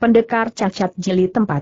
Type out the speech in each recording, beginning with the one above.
Pendekar Cacat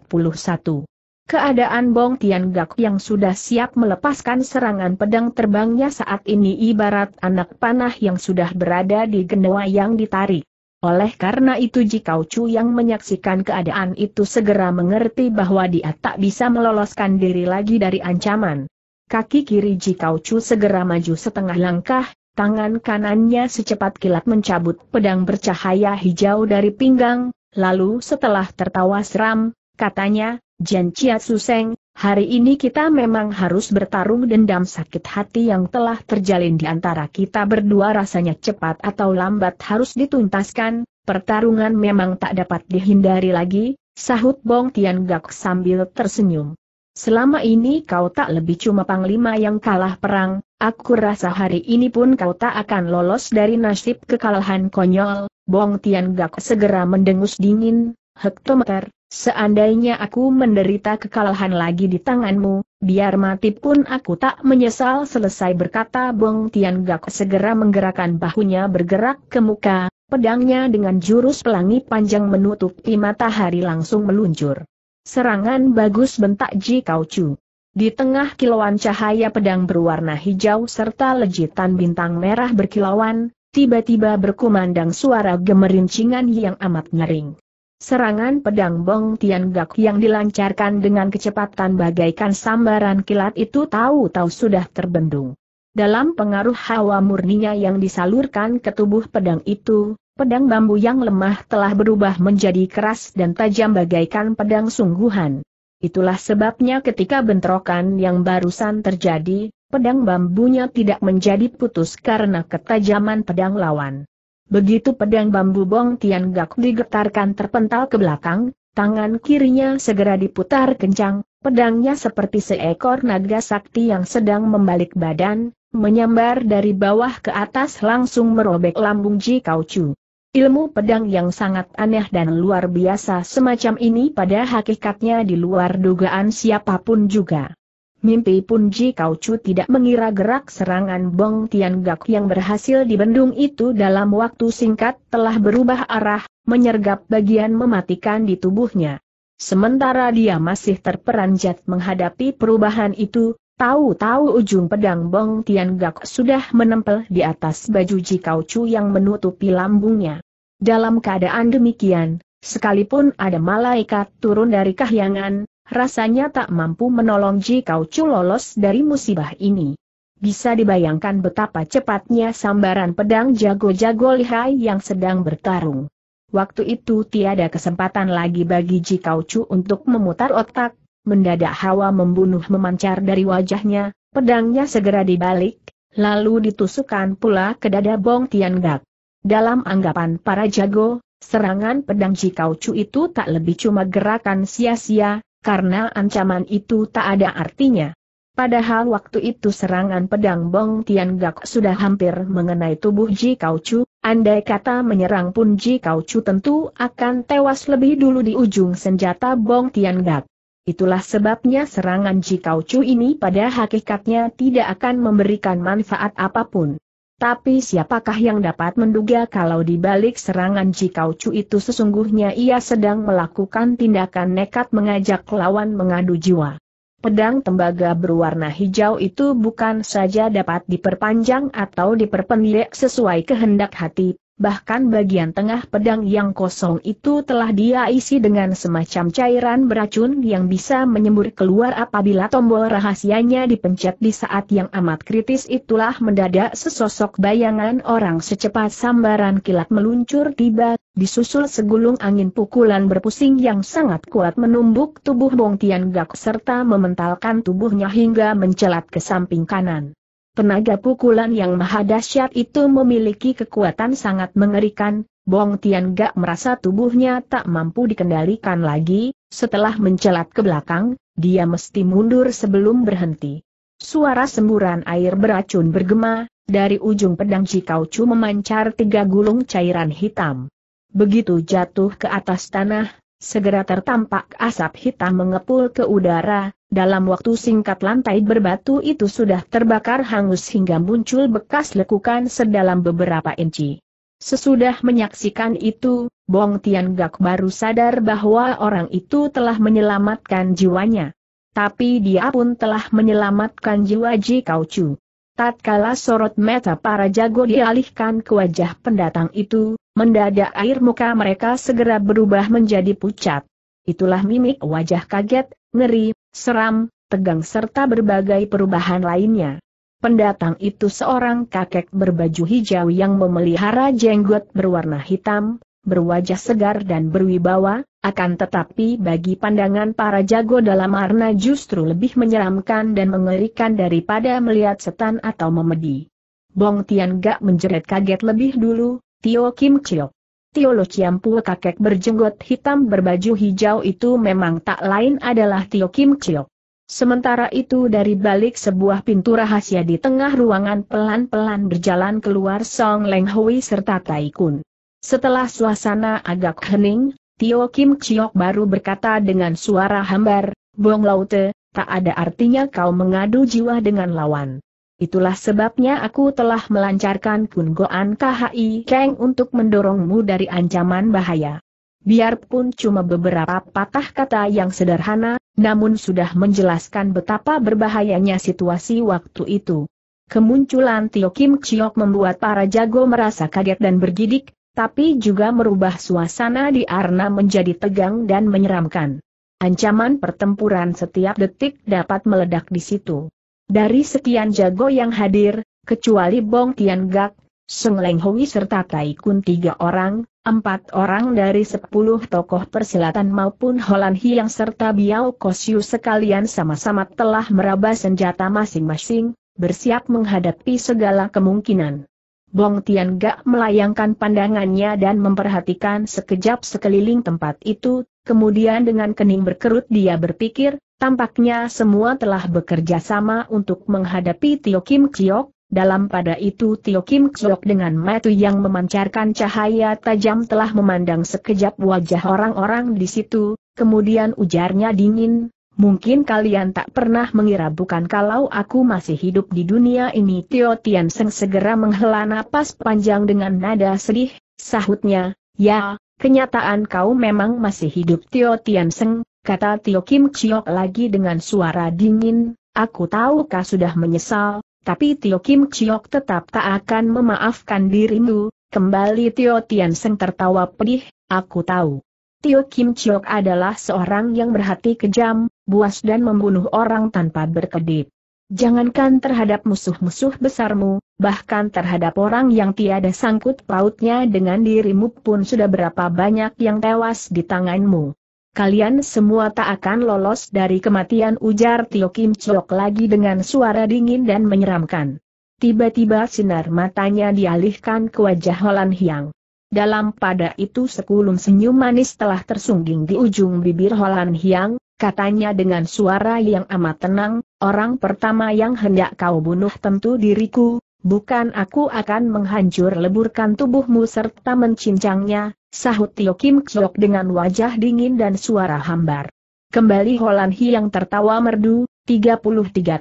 puluh 41 Keadaan Bong Tian Gak yang sudah siap melepaskan serangan pedang terbangnya saat ini ibarat anak panah yang sudah berada di genua yang ditarik. Oleh karena itu Kau Chu yang menyaksikan keadaan itu segera mengerti bahwa dia tak bisa meloloskan diri lagi dari ancaman. Kaki kiri jikau Chu segera maju setengah langkah, tangan kanannya secepat kilat mencabut pedang bercahaya hijau dari pinggang, Lalu setelah tertawa seram, katanya, Jian Chia Suseng, hari ini kita memang harus bertarung dendam sakit hati yang telah terjalin di antara kita berdua rasanya cepat atau lambat harus dituntaskan, pertarungan memang tak dapat dihindari lagi, sahut Bong Tian Gak sambil tersenyum. Selama ini kau tak lebih cuma panglima yang kalah perang, aku rasa hari ini pun kau tak akan lolos dari nasib kekalahan konyol, Bong Tian Gak segera mendengus dingin, hektometer, seandainya aku menderita kekalahan lagi di tanganmu, biar mati pun aku tak menyesal selesai berkata Bong Tian Gak segera menggerakkan bahunya bergerak ke muka, pedangnya dengan jurus pelangi panjang menutupi matahari langsung meluncur. Serangan bagus bentak Ji Kau Chu. Di tengah kilauan cahaya pedang berwarna hijau serta lejitan bintang merah berkilauan, tiba-tiba berkumandang suara gemerincingan yang amat ngering. Serangan pedang Bong Tian Gak yang dilancarkan dengan kecepatan bagaikan sambaran kilat itu tahu-tahu sudah terbendung. Dalam pengaruh hawa murninya yang disalurkan ke tubuh pedang itu, pedang bambu yang lemah telah berubah menjadi keras dan tajam bagaikan pedang sungguhan. Itulah sebabnya ketika bentrokan yang barusan terjadi, pedang bambunya tidak menjadi putus karena ketajaman pedang lawan. Begitu pedang bambu Bong Tian Gak digetarkan terpental ke belakang, tangan kirinya segera diputar kencang, pedangnya seperti seekor naga sakti yang sedang membalik badan, menyambar dari bawah ke atas langsung merobek lambung Ji Kau Chu. Ilmu pedang yang sangat aneh dan luar biasa semacam ini pada hakikatnya di luar dugaan siapapun juga. Mimpi pun Ji Kau Chu tidak mengira gerak serangan Bong Tian Gak yang berhasil dibendung itu dalam waktu singkat telah berubah arah, menyergap bagian mematikan di tubuhnya. Sementara dia masih terperanjat menghadapi perubahan itu, tahu-tahu ujung pedang Bong Tian Gak sudah menempel di atas baju Ji Kau Chu yang menutupi lambungnya. Dalam keadaan demikian, sekalipun ada malaikat turun dari kahyangan, rasanya tak mampu menolong Ji Kaucu lolos dari musibah ini. Bisa dibayangkan betapa cepatnya sambaran pedang jago-jago lihai yang sedang bertarung. Waktu itu tiada kesempatan lagi bagi Ji Kaucu untuk memutar otak, mendadak hawa membunuh memancar dari wajahnya, pedangnya segera dibalik, lalu ditusukkan pula ke dada Bong Tian Gak. Dalam anggapan para jago, serangan pedang Ji Kaucu itu tak lebih cuma gerakan sia-sia, karena ancaman itu tak ada artinya. Padahal waktu itu serangan pedang Bong Tian Gak sudah hampir mengenai tubuh Ji Kau Chu, andai kata menyerang pun Ji Kau Chu tentu akan tewas lebih dulu di ujung senjata Bong Tian Gak. Itulah sebabnya serangan Ji Kau Chu ini pada hakikatnya tidak akan memberikan manfaat apapun. Tapi siapakah yang dapat menduga kalau di balik serangan Cikau Chu itu sesungguhnya ia sedang melakukan tindakan nekat mengajak lawan mengadu jiwa. Pedang tembaga berwarna hijau itu bukan saja dapat diperpanjang atau diperpendek sesuai kehendak hati, bahkan bagian tengah pedang yang kosong itu telah dia isi dengan semacam cairan beracun yang bisa menyembur keluar apabila tombol rahasianya dipencet di saat yang amat kritis itulah mendadak sesosok bayangan orang secepat sambaran kilat meluncur tiba, disusul segulung angin pukulan berpusing yang sangat kuat menumbuk tubuh Bong Tian Gak serta mementalkan tubuhnya hingga mencelat ke samping kanan. Tenaga pukulan yang maha dahsyat itu memiliki kekuatan sangat mengerikan, Bong Tian Gak merasa tubuhnya tak mampu dikendalikan lagi, setelah mencelat ke belakang, dia mesti mundur sebelum berhenti. Suara semburan air beracun bergema, dari ujung pedang Chu memancar tiga gulung cairan hitam. Begitu jatuh ke atas tanah, segera tertampak asap hitam mengepul ke udara, dalam waktu singkat lantai berbatu itu sudah terbakar hangus hingga muncul bekas lekukan sedalam beberapa inci. Sesudah menyaksikan itu, Bong Gak baru sadar bahwa orang itu telah menyelamatkan jiwanya. Tapi dia pun telah menyelamatkan jiwa Ji Kau Chu. Tatkala sorot mata para jago dialihkan ke wajah pendatang itu, mendadak air muka mereka segera berubah menjadi pucat. Itulah mimik wajah kaget, ngeri, seram, tegang serta berbagai perubahan lainnya. Pendatang itu seorang kakek berbaju hijau yang memelihara jenggot berwarna hitam, berwajah segar dan berwibawa, akan tetapi bagi pandangan para jago dalam arna justru lebih menyeramkan dan mengerikan daripada melihat setan atau memedi. Bong Tian Gak menjerit kaget lebih dulu, Tio Kim Chiok. Tio Lo Chiampul kakek berjenggot hitam berbaju hijau itu memang tak lain adalah Tio Kim Chiok. Sementara itu dari balik sebuah pintu rahasia di tengah ruangan pelan-pelan berjalan keluar Song Leng Hui serta Tai Kun. Setelah suasana agak hening, Tio Kim Chiok baru berkata dengan suara hambar, Bong Laute, tak ada artinya kau mengadu jiwa dengan lawan. Itulah sebabnya aku telah melancarkan Goan KHI Kang untuk mendorongmu dari ancaman bahaya. Biarpun cuma beberapa patah kata yang sederhana, namun sudah menjelaskan betapa berbahayanya situasi waktu itu. Kemunculan Tio Kim Chiok membuat para jago merasa kaget dan bergidik, tapi juga merubah suasana di Arna menjadi tegang dan menyeramkan. Ancaman pertempuran setiap detik dapat meledak di situ. Dari sekian jago yang hadir, kecuali Bong Tian Gak, Seng Leng Hui serta Tai Kun tiga orang, empat orang dari sepuluh tokoh persilatan maupun Holan Hiang serta Biao Kosyu sekalian sama-sama telah meraba senjata masing-masing, bersiap menghadapi segala kemungkinan. Bong Tian Gak melayangkan pandangannya dan memperhatikan sekejap sekeliling tempat itu, Kemudian dengan kening berkerut dia berpikir, tampaknya semua telah bekerja sama untuk menghadapi Tio Kim Kiyok, dalam pada itu Tio Kim Kiyok dengan mata yang memancarkan cahaya tajam telah memandang sekejap wajah orang-orang di situ, kemudian ujarnya dingin, Mungkin kalian tak pernah mengira bukan kalau aku masih hidup di dunia ini Tio Tian Seng segera menghela napas panjang dengan nada sedih, sahutnya, ya, Kenyataan kau memang masih hidup Tio Tian Seng, kata Tio Kim Chiok lagi dengan suara dingin, aku tahu kau sudah menyesal, tapi Tio Kim Chiok tetap tak akan memaafkan dirimu, kembali Tio Tian Seng tertawa pedih, aku tahu. Tio Kim Chiok adalah seorang yang berhati kejam, buas dan membunuh orang tanpa berkedip. Jangankan terhadap musuh-musuh besarmu, bahkan terhadap orang yang tiada sangkut pautnya dengan dirimu pun sudah berapa banyak yang tewas di tanganmu. Kalian semua tak akan lolos dari kematian ujar Tio Kim Chok lagi dengan suara dingin dan menyeramkan. Tiba-tiba sinar matanya dialihkan ke wajah Holan Hyang. Dalam pada itu sekulum senyum manis telah tersungging di ujung bibir Holan Hyang, katanya dengan suara yang amat tenang, orang pertama yang hendak kau bunuh tentu diriku, bukan aku akan menghancur leburkan tubuhmu serta mencincangnya, sahut Tio Kim Kyok dengan wajah dingin dan suara hambar. Kembali Holan yang tertawa merdu, 33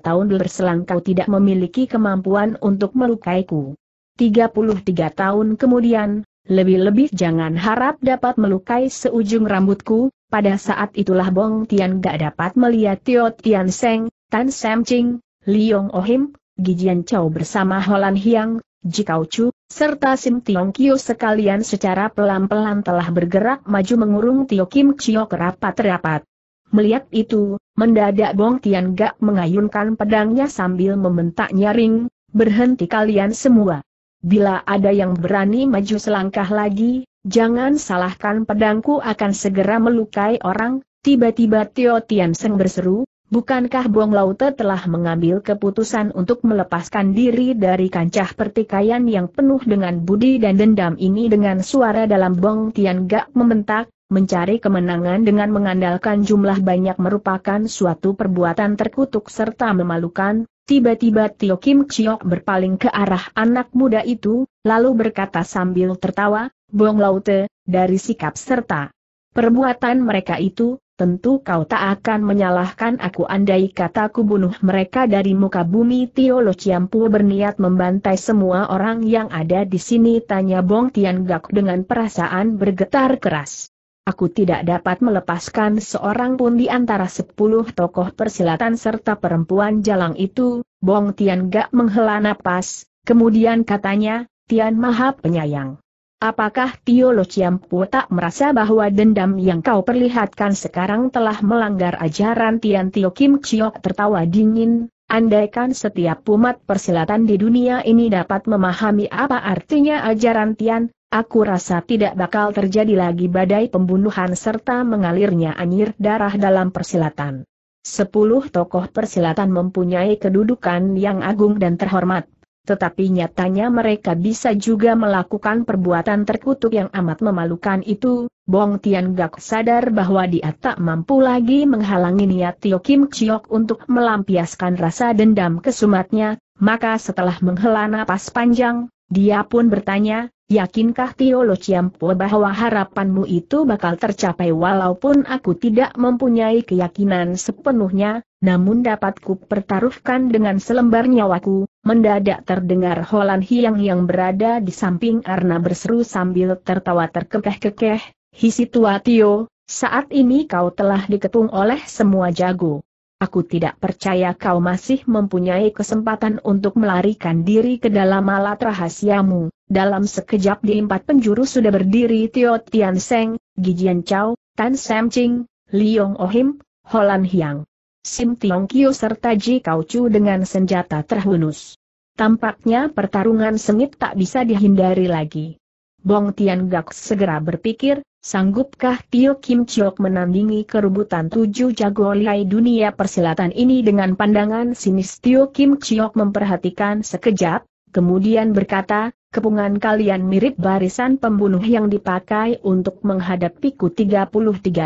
tahun berselang kau tidak memiliki kemampuan untuk melukaiku. 33 tahun kemudian, lebih-lebih jangan harap dapat melukai seujung rambutku, pada saat itulah Bong Tian gak dapat melihat Tio Tian Seng, Tan Sam Ching, Liong Ohim, Gijian Chow bersama Holan Hiang, Jikau Chu, serta Sim Tiong Kio sekalian secara pelan-pelan telah bergerak maju mengurung Tio Kim Chio rapat rapat Melihat itu, mendadak Bong Tian Gak mengayunkan pedangnya sambil membentak nyaring, berhenti kalian semua. Bila ada yang berani maju selangkah lagi, jangan salahkan pedangku akan segera melukai orang, tiba-tiba Tio Tian Seng berseru, Bukankah Bong Laute telah mengambil keputusan untuk melepaskan diri dari kancah pertikaian yang penuh dengan budi dan dendam ini dengan suara dalam Bong Tian Gak membentak, mencari kemenangan dengan mengandalkan jumlah banyak merupakan suatu perbuatan terkutuk serta memalukan, tiba-tiba Tio Kim Chiok berpaling ke arah anak muda itu, lalu berkata sambil tertawa, Bong Laute, dari sikap serta perbuatan mereka itu, tentu kau tak akan menyalahkan aku andai kataku bunuh mereka dari muka bumi Lo Ciampu berniat membantai semua orang yang ada di sini tanya Bong Tian Gak dengan perasaan bergetar keras. Aku tidak dapat melepaskan seorang pun di antara sepuluh tokoh persilatan serta perempuan jalang itu, Bong Tian Gak menghela napas, kemudian katanya, Tian Maha Penyayang. Apakah Tio Lo Chiampu tak merasa bahwa dendam yang kau perlihatkan sekarang telah melanggar ajaran Tian Tio Kim Chiok tertawa dingin? Andaikan setiap umat persilatan di dunia ini dapat memahami apa artinya ajaran Tian, aku rasa tidak bakal terjadi lagi badai pembunuhan serta mengalirnya anjir darah dalam persilatan. Sepuluh tokoh persilatan mempunyai kedudukan yang agung dan terhormat tetapi nyatanya mereka bisa juga melakukan perbuatan terkutuk yang amat memalukan itu, Bong Tian Gak sadar bahwa dia tak mampu lagi menghalangi niat Tio Kim Chiok untuk melampiaskan rasa dendam kesumatnya, maka setelah menghela napas panjang, dia pun bertanya, yakinkah Tio Lo Chiampo bahwa harapanmu itu bakal tercapai walaupun aku tidak mempunyai keyakinan sepenuhnya, namun dapat ku pertaruhkan dengan selembar nyawaku, mendadak terdengar holan hiang yang berada di samping Arna berseru sambil tertawa terkekeh-kekeh, Hisi Tio. saat ini kau telah diketung oleh semua jago. Aku tidak percaya kau masih mempunyai kesempatan untuk melarikan diri ke dalam alat rahasiamu. Dalam sekejap di empat penjuru sudah berdiri Tio Tian Seng, Gijian Chao, Tan Sam Ching, Liong Ohim, Holan Hiang. Sim Tiong Kio serta Ji Kau Chu dengan senjata terhunus. Tampaknya pertarungan sengit tak bisa dihindari lagi. Bong Tian Gak segera berpikir, sanggupkah Tio Kim Chiok menandingi kerubutan tujuh jago liai dunia persilatan ini dengan pandangan sinis Tio Kim Chiok memperhatikan sekejap, kemudian berkata, kepungan kalian mirip barisan pembunuh yang dipakai untuk menghadapiku 33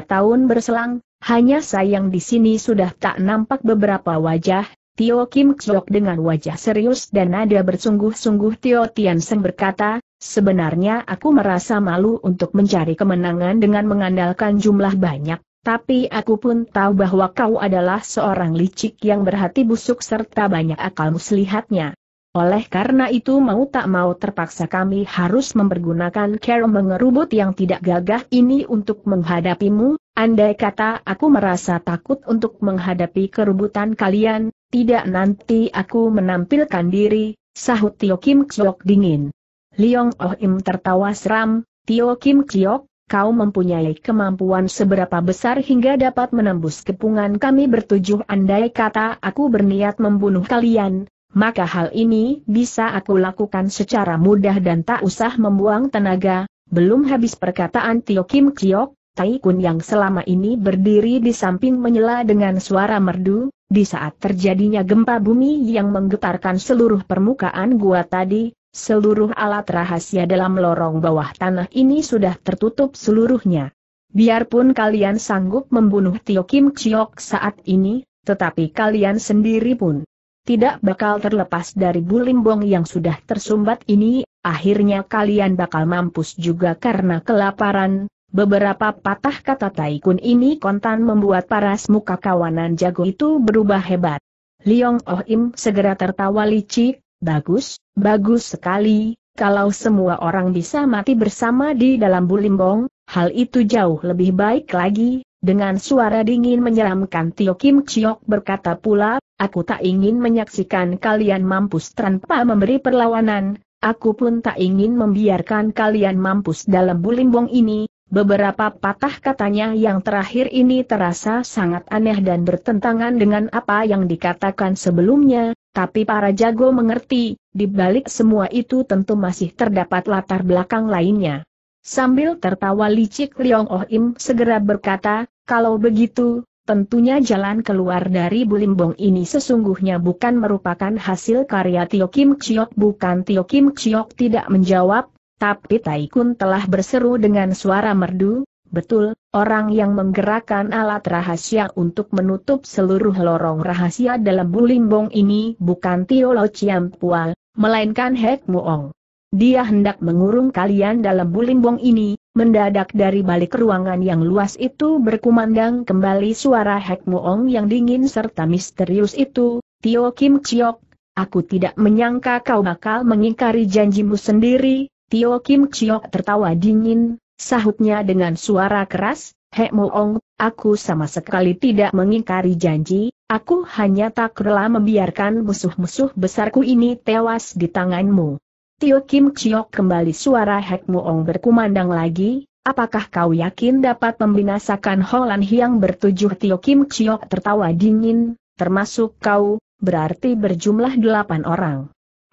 tahun berselang, hanya sayang di sini sudah tak nampak beberapa wajah, Tio Kim Chok dengan wajah serius dan nada bersungguh-sungguh Tio Tian Seng berkata, sebenarnya aku merasa malu untuk mencari kemenangan dengan mengandalkan jumlah banyak, tapi aku pun tahu bahwa kau adalah seorang licik yang berhati busuk serta banyak akal muslihatnya. Oleh karena itu mau tak mau terpaksa kami harus mempergunakan cara mengerubut yang tidak gagah ini untuk menghadapimu, andai kata aku merasa takut untuk menghadapi kerubutan kalian, tidak nanti aku menampilkan diri, sahut Tio Kim Chiok dingin. Liong Oh Im tertawa seram, Tio Kim Chiok, kau mempunyai kemampuan seberapa besar hingga dapat menembus kepungan kami bertujuh andai kata aku berniat membunuh kalian, maka hal ini bisa aku lakukan secara mudah dan tak usah membuang tenaga. Belum habis perkataan Tio Kim Kiok, Tai yang selama ini berdiri di samping menyela dengan suara merdu, di saat terjadinya gempa bumi yang menggetarkan seluruh permukaan gua tadi, seluruh alat rahasia dalam lorong bawah tanah ini sudah tertutup seluruhnya. Biarpun kalian sanggup membunuh Tio Kim Kiok saat ini, tetapi kalian sendiri pun tidak bakal terlepas dari bulimbong yang sudah tersumbat ini, akhirnya kalian bakal mampus juga karena kelaparan. Beberapa patah kata Taikun ini kontan membuat paras muka kawanan jago itu berubah hebat. Liong Oh Im segera tertawa licik, bagus, bagus sekali, kalau semua orang bisa mati bersama di dalam bulimbong, hal itu jauh lebih baik lagi, dengan suara dingin menyeramkan Tio Kim Chiok berkata pula, aku tak ingin menyaksikan kalian mampus tanpa memberi perlawanan, aku pun tak ingin membiarkan kalian mampus dalam bulimbong ini, Beberapa patah katanya yang terakhir ini terasa sangat aneh dan bertentangan dengan apa yang dikatakan sebelumnya, tapi para jago mengerti, di balik semua itu tentu masih terdapat latar belakang lainnya. Sambil tertawa licik Liong Oh Im segera berkata, kalau begitu, tentunya jalan keluar dari Bulimbong ini sesungguhnya bukan merupakan hasil karya Tio Kim Chiok bukan Tio Kim Chiok tidak menjawab, tapi Taikun telah berseru dengan suara merdu, betul, orang yang menggerakkan alat rahasia untuk menutup seluruh lorong rahasia dalam Bulimbong ini bukan Tio Lo Chiam Pual, melainkan Hek Muong. Dia hendak mengurung kalian dalam bulimbong ini, mendadak dari balik ruangan yang luas itu berkumandang kembali suara Hek Muong yang dingin serta misterius itu, Tio Kim Chiok, aku tidak menyangka kau bakal mengingkari janjimu sendiri, Tio Kim Chiok tertawa dingin, sahutnya dengan suara keras, Hek Muong, aku sama sekali tidak mengingkari janji, aku hanya tak rela membiarkan musuh-musuh besarku ini tewas di tanganmu. Tio Kim Chiok kembali suara Hek Muong berkumandang lagi, apakah kau yakin dapat membinasakan Holland yang bertujuh Tio Kim Chiok tertawa dingin, termasuk kau, berarti berjumlah delapan orang.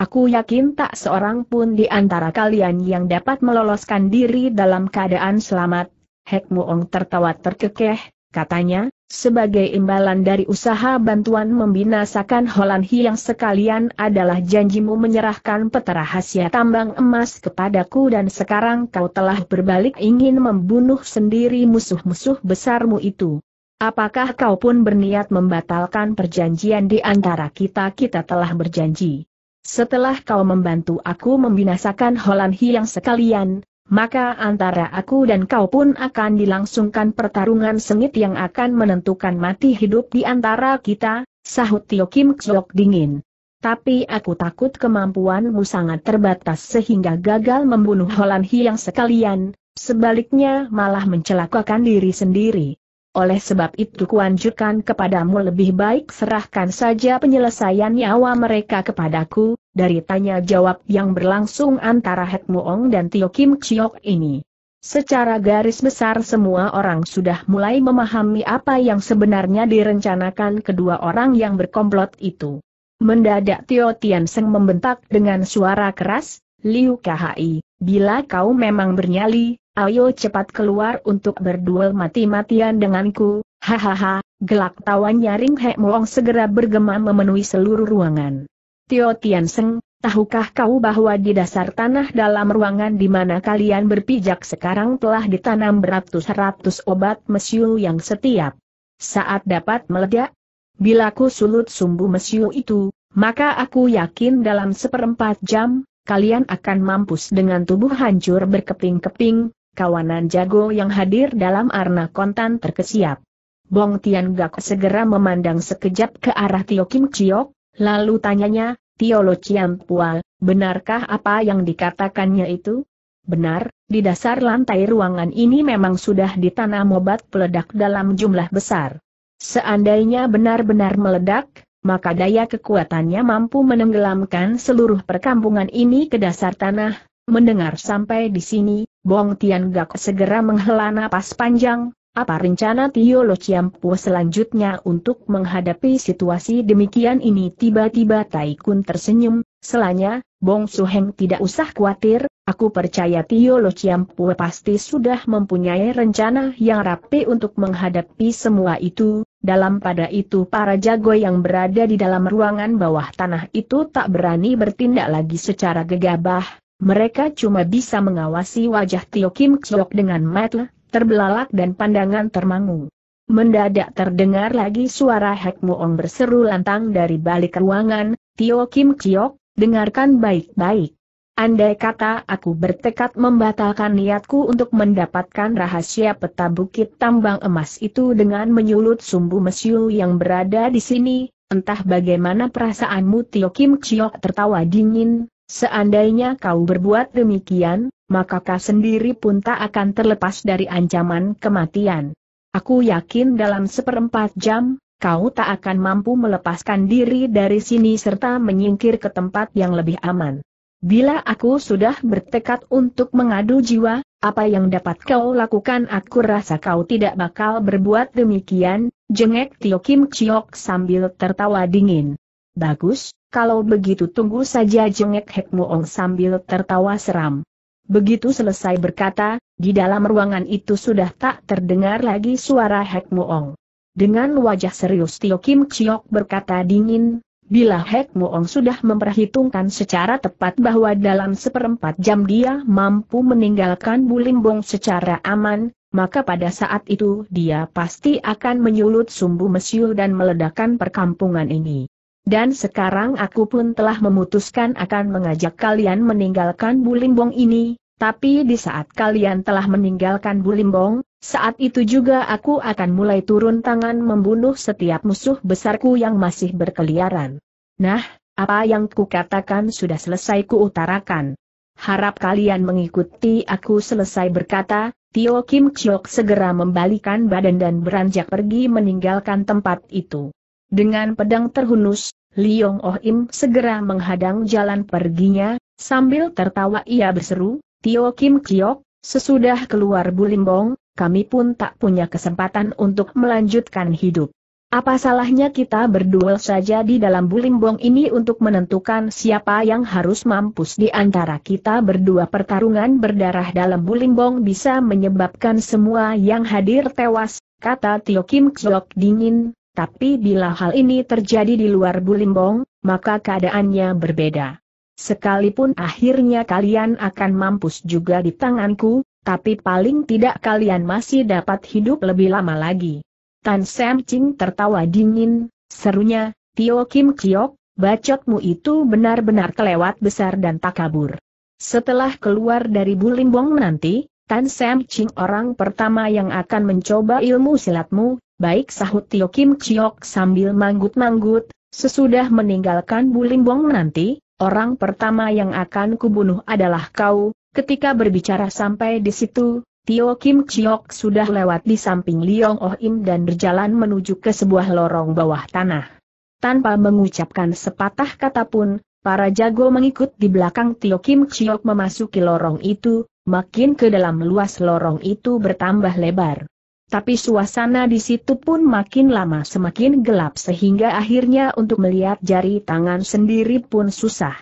Aku yakin tak seorang pun di antara kalian yang dapat meloloskan diri dalam keadaan selamat. Hek Muong tertawa terkekeh, katanya, sebagai imbalan dari usaha bantuan membinasakan Holanhi yang sekalian adalah janjimu menyerahkan peta rahasia tambang emas kepadaku dan sekarang kau telah berbalik ingin membunuh sendiri musuh-musuh besarmu itu. Apakah kau pun berniat membatalkan perjanjian di antara kita kita telah berjanji? Setelah kau membantu aku membinasakan Holanhi yang sekalian, maka antara aku dan kau pun akan dilangsungkan pertarungan sengit yang akan menentukan mati hidup di antara kita, sahut Tio Kim Xiok dingin. Tapi aku takut kemampuanmu sangat terbatas sehingga gagal membunuh Holan Hiang sekalian, sebaliknya malah mencelakakan diri sendiri. Oleh sebab itu kuanjurkan kepadamu lebih baik serahkan saja penyelesaian nyawa mereka kepadaku, dari tanya jawab yang berlangsung antara Het Muong dan Tio Kim Chiok ini. Secara garis besar semua orang sudah mulai memahami apa yang sebenarnya direncanakan kedua orang yang berkomplot itu. Mendadak Tio Tian Seng membentak dengan suara keras, Liu Khai, bila kau memang bernyali, Ayo cepat keluar untuk berduel mati-matian denganku, hahaha, gelak tawa nyaring Hek Moong segera bergema memenuhi seluruh ruangan. Tio Tian Seng, tahukah kau bahwa di dasar tanah dalam ruangan di mana kalian berpijak sekarang telah ditanam beratus-ratus obat mesiu yang setiap saat dapat meledak? Bila ku sulut sumbu mesiu itu, maka aku yakin dalam seperempat jam, kalian akan mampus dengan tubuh hancur berkeping-keping, kawanan jago yang hadir dalam arna kontan terkesiap. Bong Tian Gak segera memandang sekejap ke arah Tio Kim Chiok, lalu tanyanya, Tio Lo Chiam Pual, benarkah apa yang dikatakannya itu? Benar, di dasar lantai ruangan ini memang sudah ditanam obat peledak dalam jumlah besar. Seandainya benar-benar meledak, maka daya kekuatannya mampu menenggelamkan seluruh perkampungan ini ke dasar tanah. Mendengar sampai di sini, Bong Tian Gak segera menghela napas panjang, apa rencana Tio Lo Chiampu selanjutnya untuk menghadapi situasi demikian ini tiba-tiba Tai Kun tersenyum, selanya, Bong Su Heng tidak usah khawatir, aku percaya Tio Lo Chiampu pasti sudah mempunyai rencana yang rapi untuk menghadapi semua itu, dalam pada itu para jago yang berada di dalam ruangan bawah tanah itu tak berani bertindak lagi secara gegabah, mereka cuma bisa mengawasi wajah Tio Kim Chok dengan mata, terbelalak dan pandangan termangu. Mendadak terdengar lagi suara Hek Muong berseru lantang dari balik ruangan, Tio Kim Chok, dengarkan baik-baik. Andai kata aku bertekad membatalkan niatku untuk mendapatkan rahasia peta bukit tambang emas itu dengan menyulut sumbu mesiu yang berada di sini, entah bagaimana perasaanmu Tio Kim Chiok tertawa dingin, Seandainya kau berbuat demikian, maka kau sendiri pun tak akan terlepas dari ancaman kematian. Aku yakin dalam seperempat jam, kau tak akan mampu melepaskan diri dari sini serta menyingkir ke tempat yang lebih aman. Bila aku sudah bertekad untuk mengadu jiwa, apa yang dapat kau lakukan aku rasa kau tidak bakal berbuat demikian, jengek Tio Kim Chiok sambil tertawa dingin. Bagus, kalau begitu tunggu saja jengek Hek Moong sambil tertawa seram. Begitu selesai berkata, di dalam ruangan itu sudah tak terdengar lagi suara Hek Moong. Dengan wajah serius Tio Kim Chiok berkata dingin, bila Hek Moong sudah memperhitungkan secara tepat bahwa dalam seperempat jam dia mampu meninggalkan Bulimbong secara aman, maka pada saat itu dia pasti akan menyulut sumbu mesiu dan meledakkan perkampungan ini. Dan sekarang aku pun telah memutuskan akan mengajak kalian meninggalkan Bulimbong ini, tapi di saat kalian telah meninggalkan Bulimbong, saat itu juga aku akan mulai turun tangan membunuh setiap musuh besarku yang masih berkeliaran. Nah, apa yang kukatakan sudah selesai kuutarakan. Harap kalian mengikuti aku selesai berkata, Tio Kim Chok segera membalikan badan dan beranjak pergi meninggalkan tempat itu. Dengan pedang terhunus, Liong Oh Im segera menghadang jalan perginya, sambil tertawa ia berseru, Tio Kim Kiok, sesudah keluar Bulimbong, kami pun tak punya kesempatan untuk melanjutkan hidup. Apa salahnya kita berduel saja di dalam bulimbong ini untuk menentukan siapa yang harus mampus di antara kita berdua pertarungan berdarah dalam bulimbong bisa menyebabkan semua yang hadir tewas, kata Tio Kim Kiok dingin, tapi bila hal ini terjadi di luar Bulimbong, maka keadaannya berbeda. Sekalipun akhirnya kalian akan mampus juga di tanganku, tapi paling tidak kalian masih dapat hidup lebih lama lagi. Tan Sam Ching tertawa dingin, serunya, Tio Kim Kiok, bacotmu itu benar-benar kelewat besar dan tak kabur. Setelah keluar dari Bulimbong nanti, Tan Sam Ching orang pertama yang akan mencoba ilmu silatmu, Baik sahut Tio Kim Chiok sambil manggut-manggut, sesudah meninggalkan Bulimbong nanti, orang pertama yang akan kubunuh adalah kau, ketika berbicara sampai di situ, Tio Kim Chiok sudah lewat di samping Liong Oh Im dan berjalan menuju ke sebuah lorong bawah tanah. Tanpa mengucapkan sepatah kata pun, para jago mengikut di belakang Tio Kim Chiok memasuki lorong itu, makin ke dalam luas lorong itu bertambah lebar. Tapi suasana di situ pun makin lama semakin gelap sehingga akhirnya untuk melihat jari tangan sendiri pun susah.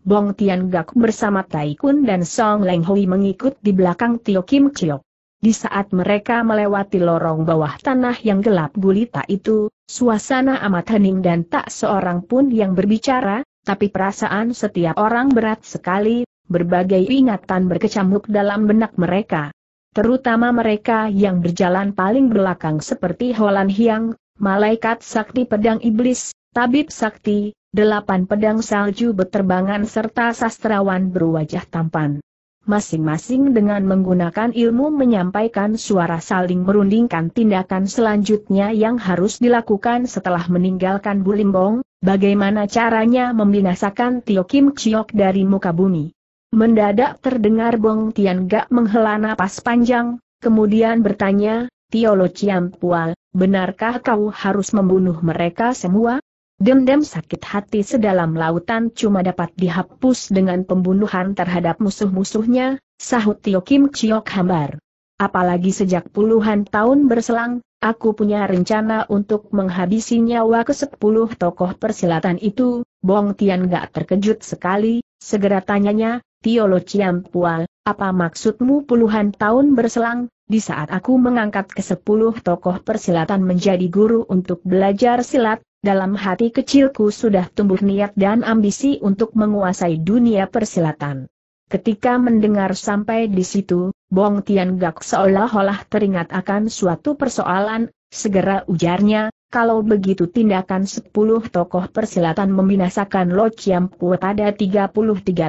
Bong Tian Gak bersama Tai Kun dan Song Leng Hui mengikut di belakang Tio Kim Chiok. Di saat mereka melewati lorong bawah tanah yang gelap gulita itu, suasana amat hening dan tak seorang pun yang berbicara, tapi perasaan setiap orang berat sekali, berbagai ingatan berkecamuk dalam benak mereka terutama mereka yang berjalan paling belakang seperti Holan Hiang, Malaikat Sakti Pedang Iblis, Tabib Sakti, delapan pedang salju Beterbangan serta sastrawan berwajah tampan. Masing-masing dengan menggunakan ilmu menyampaikan suara saling merundingkan tindakan selanjutnya yang harus dilakukan setelah meninggalkan Bulimbong, bagaimana caranya membinasakan Tio Kim Chiok dari muka bumi. Mendadak terdengar Bong Tian Gak menghela napas panjang, kemudian bertanya, Chiam Ciampual, benarkah kau harus membunuh mereka semua? Dendam sakit hati sedalam lautan cuma dapat dihapus dengan pembunuhan terhadap musuh-musuhnya, sahut Tio Kim Chiok Hambar. Apalagi sejak puluhan tahun berselang, aku punya rencana untuk menghabisi nyawa ke sepuluh tokoh persilatan itu, Bong Tian gak terkejut sekali, segera tanyanya, Tiolo Ciampual, apa maksudmu puluhan tahun berselang, di saat aku mengangkat ke sepuluh tokoh persilatan menjadi guru untuk belajar silat, dalam hati kecilku sudah tumbuh niat dan ambisi untuk menguasai dunia persilatan. Ketika mendengar sampai di situ, Bong Tian Gak seolah-olah teringat akan suatu persoalan, segera ujarnya, kalau begitu tindakan 10 tokoh persilatan membinasakan Lo Chiam Pue pada 33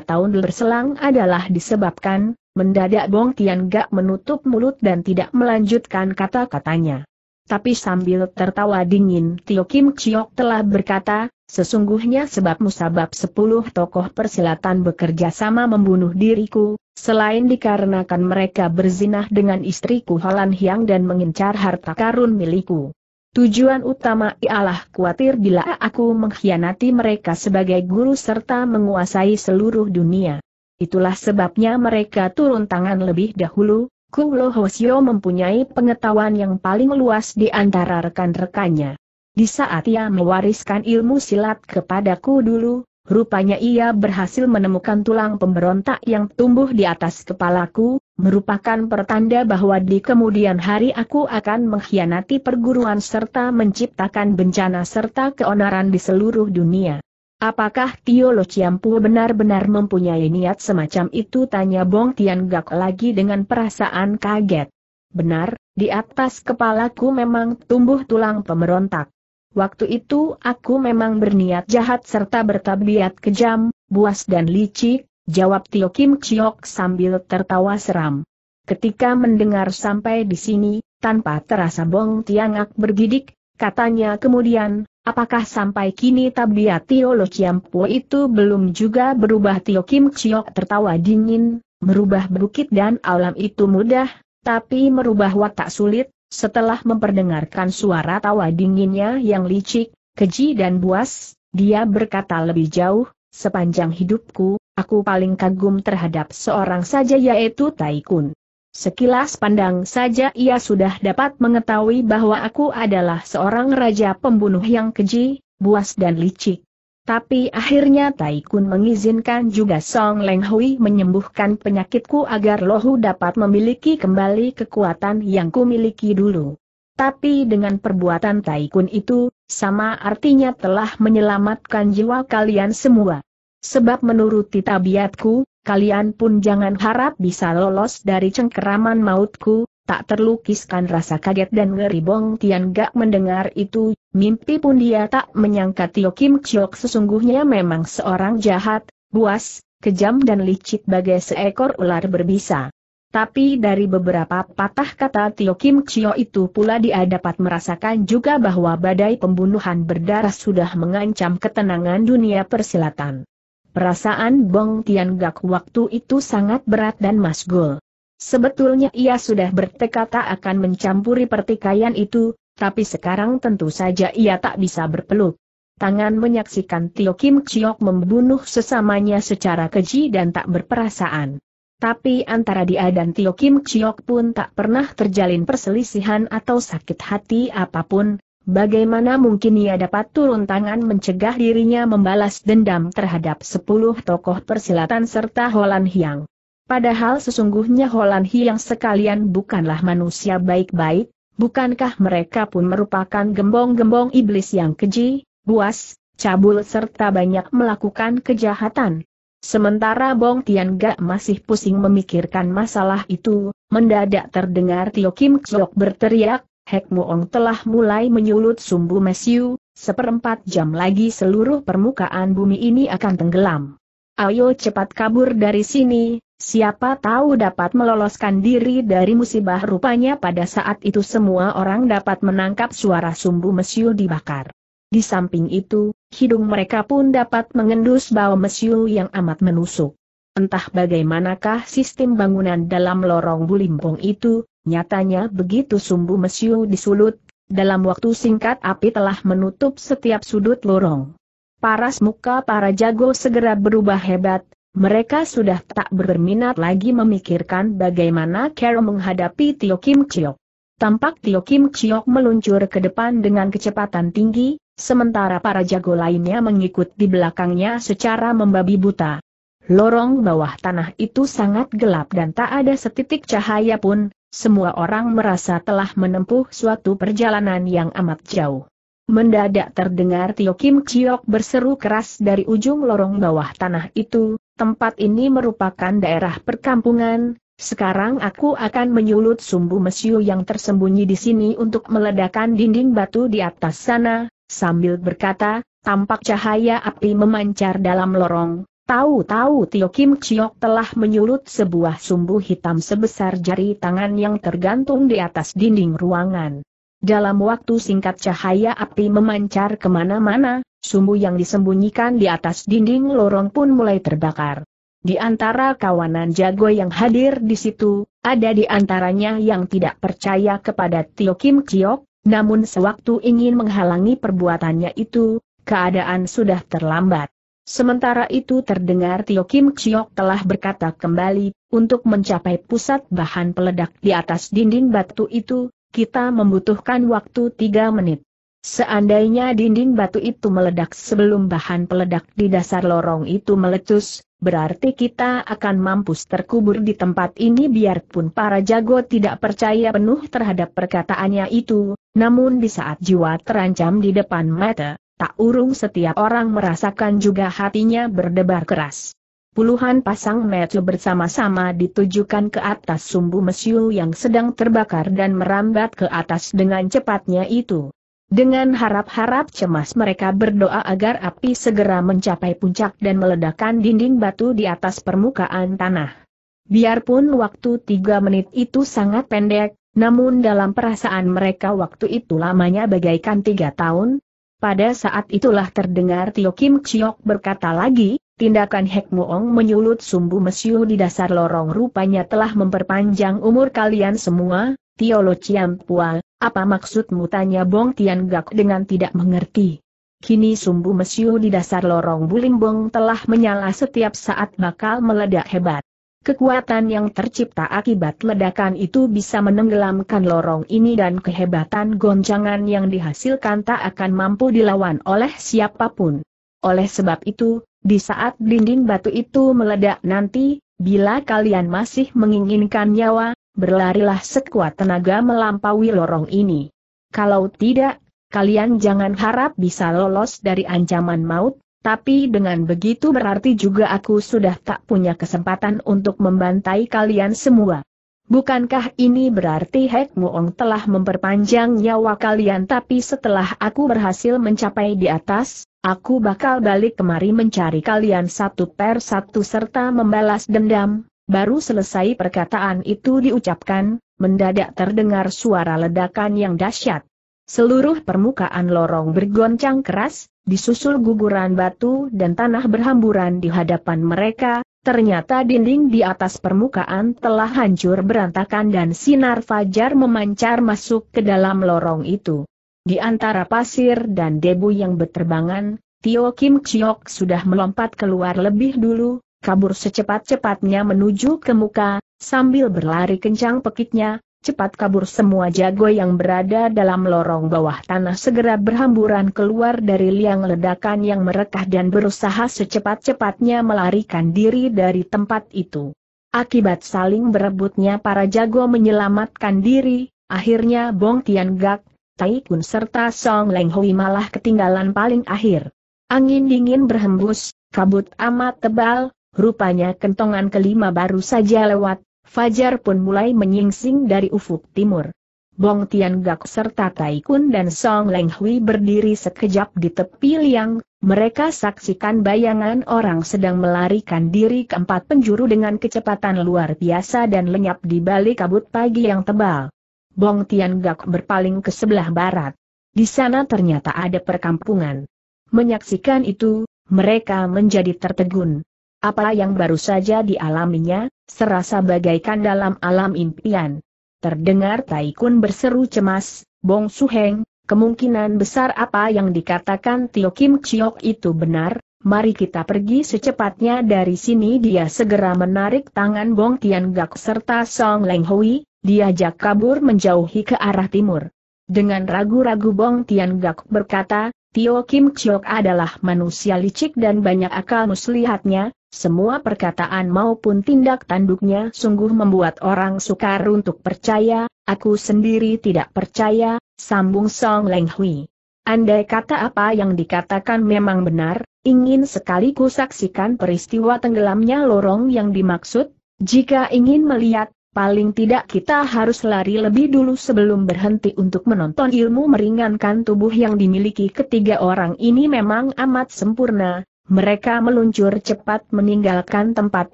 tahun berselang adalah disebabkan, mendadak Bong Tian Gak menutup mulut dan tidak melanjutkan kata-katanya. Tapi sambil tertawa dingin Tio Kim Chiok telah berkata, sesungguhnya sebab musabab 10 tokoh persilatan bekerja sama membunuh diriku, Selain dikarenakan mereka berzinah dengan istriku Holan Hyang dan mengincar harta karun milikku. Tujuan utama ialah khawatir bila aku mengkhianati mereka sebagai guru serta menguasai seluruh dunia. Itulah sebabnya mereka turun tangan lebih dahulu, Kulo Hosio mempunyai pengetahuan yang paling luas di antara rekan-rekannya. Di saat ia mewariskan ilmu silat kepadaku dulu, Rupanya ia berhasil menemukan tulang pemberontak yang tumbuh di atas kepalaku, merupakan pertanda bahwa di kemudian hari aku akan mengkhianati perguruan serta menciptakan bencana serta keonaran di seluruh dunia. Apakah Tio Lo Chiampu benar-benar mempunyai niat semacam itu? Tanya Bong Tian Gak lagi dengan perasaan kaget. Benar, di atas kepalaku memang tumbuh tulang pemberontak. Waktu itu aku memang berniat jahat serta bertabiat kejam, buas dan licik, jawab Tio Kim Chiok sambil tertawa seram. Ketika mendengar sampai di sini, tanpa terasa Bong Tiangak bergidik, katanya kemudian, apakah sampai kini tabiat Tio Lo Chiam Chiampo itu belum juga berubah Tio Kim Chiok tertawa dingin, merubah bukit dan alam itu mudah, tapi merubah watak sulit, setelah memperdengarkan suara tawa dinginnya yang licik, keji dan buas, dia berkata lebih jauh, sepanjang hidupku, aku paling kagum terhadap seorang saja yaitu Taikun. Sekilas pandang saja ia sudah dapat mengetahui bahwa aku adalah seorang raja pembunuh yang keji, buas dan licik. Tapi akhirnya Taikun mengizinkan juga Song Leng Hui menyembuhkan penyakitku agar Lohu dapat memiliki kembali kekuatan yang kumiliki dulu. Tapi dengan perbuatan Taikun itu, sama artinya telah menyelamatkan jiwa kalian semua. Sebab menuruti tabiatku, kalian pun jangan harap bisa lolos dari cengkeraman mautku, Tak terlukiskan rasa kaget dan ngeri Bong Tian Gak mendengar itu, mimpi pun dia tak menyangka Tio Kim Chiok sesungguhnya memang seorang jahat, buas, kejam dan licik bagai seekor ular berbisa. Tapi dari beberapa patah kata Tio Kim Chio itu pula dia dapat merasakan juga bahwa badai pembunuhan berdarah sudah mengancam ketenangan dunia persilatan. Perasaan Bong Tian Gak waktu itu sangat berat dan masgul. Sebetulnya ia sudah bertekad tak akan mencampuri pertikaian itu, tapi sekarang tentu saja ia tak bisa berpeluk. Tangan menyaksikan Tio Kim Chiok membunuh sesamanya secara keji dan tak berperasaan. Tapi antara dia dan Tio Kim Chiok pun tak pernah terjalin perselisihan atau sakit hati apapun, bagaimana mungkin ia dapat turun tangan mencegah dirinya membalas dendam terhadap sepuluh tokoh persilatan serta Holan Hyang? Padahal sesungguhnya Holan yang sekalian bukanlah manusia baik-baik, bukankah mereka pun merupakan gembong-gembong iblis yang keji, buas, cabul serta banyak melakukan kejahatan. Sementara Bong Tian Gak masih pusing memikirkan masalah itu, mendadak terdengar Tio Kim Xiok berteriak, Hek Muong telah mulai menyulut sumbu mesiu, seperempat jam lagi seluruh permukaan bumi ini akan tenggelam. Ayo cepat kabur dari sini, siapa tahu dapat meloloskan diri dari musibah rupanya pada saat itu semua orang dapat menangkap suara sumbu mesiu dibakar. Di samping itu, hidung mereka pun dapat mengendus bau mesiu yang amat menusuk. Entah bagaimanakah sistem bangunan dalam lorong bulimpong itu, nyatanya begitu sumbu mesiu disulut, dalam waktu singkat api telah menutup setiap sudut lorong paras muka para jago segera berubah hebat, mereka sudah tak berminat lagi memikirkan bagaimana Carol menghadapi Tio Kim Chiok. Tampak Tio Kim Chiok meluncur ke depan dengan kecepatan tinggi, sementara para jago lainnya mengikut di belakangnya secara membabi buta. Lorong bawah tanah itu sangat gelap dan tak ada setitik cahaya pun, semua orang merasa telah menempuh suatu perjalanan yang amat jauh. Mendadak terdengar Tio Kim Chiok berseru keras dari ujung lorong bawah tanah itu, tempat ini merupakan daerah perkampungan, sekarang aku akan menyulut sumbu mesiu yang tersembunyi di sini untuk meledakkan dinding batu di atas sana, sambil berkata, tampak cahaya api memancar dalam lorong. Tahu-tahu Tio Kim Chiok telah menyulut sebuah sumbu hitam sebesar jari tangan yang tergantung di atas dinding ruangan. Dalam waktu singkat cahaya api memancar kemana-mana, sumbu yang disembunyikan di atas dinding lorong pun mulai terbakar. Di antara kawanan jago yang hadir di situ, ada di antaranya yang tidak percaya kepada Tio Kim Kiok, namun sewaktu ingin menghalangi perbuatannya itu, keadaan sudah terlambat. Sementara itu terdengar Tio Kim Kiok telah berkata kembali, untuk mencapai pusat bahan peledak di atas dinding batu itu, kita membutuhkan waktu tiga menit. Seandainya dinding batu itu meledak sebelum bahan peledak di dasar lorong itu meletus, berarti kita akan mampus terkubur di tempat ini biarpun para jago tidak percaya penuh terhadap perkataannya itu, namun di saat jiwa terancam di depan mata, tak urung setiap orang merasakan juga hatinya berdebar keras. Puluhan pasang metu bersama-sama ditujukan ke atas sumbu mesiu yang sedang terbakar dan merambat ke atas dengan cepatnya itu. Dengan harap-harap cemas mereka berdoa agar api segera mencapai puncak dan meledakkan dinding batu di atas permukaan tanah. Biarpun waktu tiga menit itu sangat pendek, namun dalam perasaan mereka waktu itu lamanya bagaikan tiga tahun. Pada saat itulah terdengar Tio Kim Chiok berkata lagi, Tindakan Hek Muong menyulut sumbu mesiu di dasar lorong rupanya telah memperpanjang umur kalian semua, Tio Lo Chiam Pua, apa maksudmu tanya Bong Tian Gak dengan tidak mengerti. Kini sumbu mesiu di dasar lorong Bulimbong telah menyala setiap saat bakal meledak hebat. Kekuatan yang tercipta akibat ledakan itu bisa menenggelamkan lorong ini dan kehebatan goncangan yang dihasilkan tak akan mampu dilawan oleh siapapun. Oleh sebab itu, di saat dinding batu itu meledak nanti, bila kalian masih menginginkan nyawa, berlarilah sekuat tenaga melampaui lorong ini. Kalau tidak, kalian jangan harap bisa lolos dari ancaman maut, tapi dengan begitu berarti juga aku sudah tak punya kesempatan untuk membantai kalian semua. Bukankah ini berarti Hek Muong telah memperpanjang nyawa kalian tapi setelah aku berhasil mencapai di atas, Aku bakal balik kemari mencari kalian satu per satu serta membalas dendam. Baru selesai perkataan itu diucapkan, mendadak terdengar suara ledakan yang dahsyat. Seluruh permukaan lorong bergoncang keras, disusul guguran batu dan tanah berhamburan di hadapan mereka, Ternyata dinding di atas permukaan telah hancur berantakan dan sinar fajar memancar masuk ke dalam lorong itu. Di antara pasir dan debu yang berterbangan, Tio Kim Chiok sudah melompat keluar lebih dulu, kabur secepat-cepatnya menuju ke muka, sambil berlari kencang pekitnya, cepat kabur semua jago yang berada dalam lorong bawah tanah segera berhamburan keluar dari liang ledakan yang merekah dan berusaha secepat-cepatnya melarikan diri dari tempat itu. Akibat saling berebutnya para jago menyelamatkan diri, akhirnya Bong Tian Gak, Tai Kun serta Song Leng Hui malah ketinggalan paling akhir. Angin dingin berhembus, kabut amat tebal, rupanya kentongan kelima baru saja lewat, Fajar pun mulai menyingsing dari ufuk timur. Bong Tian Gak serta Tai Kun dan Song Leng Hui berdiri sekejap di tepi liang, mereka saksikan bayangan orang sedang melarikan diri ke empat penjuru dengan kecepatan luar biasa dan lenyap di balik kabut pagi yang tebal. Bong Tian Gak berpaling ke sebelah barat. Di sana ternyata ada perkampungan. Menyaksikan itu, mereka menjadi tertegun. Apa yang baru saja dialaminya, serasa bagaikan dalam alam impian. Terdengar Taikun berseru cemas, Bong Su Heng, kemungkinan besar apa yang dikatakan Tio Kim Chiok itu benar, mari kita pergi secepatnya dari sini dia segera menarik tangan Bong Tian Gak serta Song Leng Hui, diajak kabur menjauhi ke arah timur. Dengan ragu-ragu Bong Tian Gak berkata, Tio Kim Chok adalah manusia licik dan banyak akal muslihatnya, semua perkataan maupun tindak tanduknya sungguh membuat orang sukar untuk percaya, aku sendiri tidak percaya, sambung Song Leng Hui. Andai kata apa yang dikatakan memang benar, ingin sekali ku saksikan peristiwa tenggelamnya lorong yang dimaksud, jika ingin melihat, Paling tidak kita harus lari lebih dulu sebelum berhenti untuk menonton ilmu meringankan tubuh yang dimiliki ketiga orang ini memang amat sempurna, mereka meluncur cepat meninggalkan tempat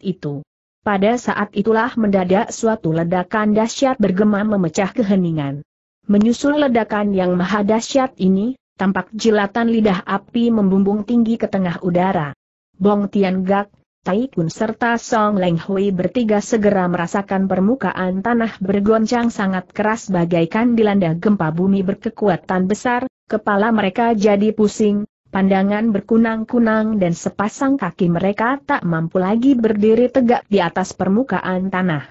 itu. Pada saat itulah mendadak suatu ledakan dahsyat bergema memecah keheningan. Menyusul ledakan yang maha dahsyat ini, tampak jelatan lidah api membumbung tinggi ke tengah udara. Bong Tian Gak, Tai Kun serta Song Leng Hui bertiga segera merasakan permukaan tanah bergoncang sangat keras bagaikan dilanda gempa bumi berkekuatan besar, kepala mereka jadi pusing, pandangan berkunang-kunang dan sepasang kaki mereka tak mampu lagi berdiri tegak di atas permukaan tanah.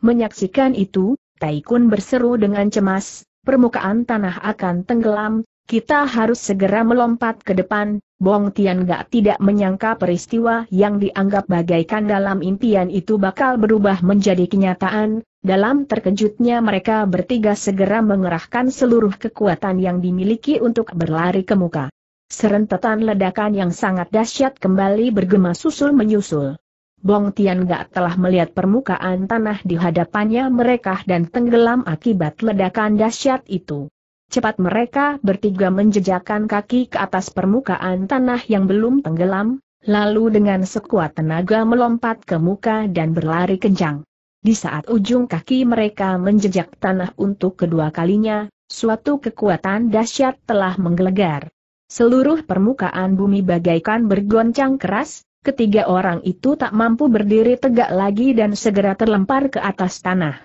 Menyaksikan itu, Tai Kun berseru dengan cemas, permukaan tanah akan tenggelam, kita harus segera melompat ke depan, Bong Tian Gak tidak menyangka peristiwa yang dianggap bagaikan dalam impian itu bakal berubah menjadi kenyataan, dalam terkejutnya mereka bertiga segera mengerahkan seluruh kekuatan yang dimiliki untuk berlari ke muka. Serentetan ledakan yang sangat dahsyat kembali bergema susul-menyusul. Bong Tian Gak telah melihat permukaan tanah di hadapannya mereka dan tenggelam akibat ledakan dahsyat itu cepat mereka bertiga menjejakkan kaki ke atas permukaan tanah yang belum tenggelam, lalu dengan sekuat tenaga melompat ke muka dan berlari kencang. Di saat ujung kaki mereka menjejak tanah untuk kedua kalinya, suatu kekuatan dahsyat telah menggelegar. Seluruh permukaan bumi bagaikan bergoncang keras, ketiga orang itu tak mampu berdiri tegak lagi dan segera terlempar ke atas tanah.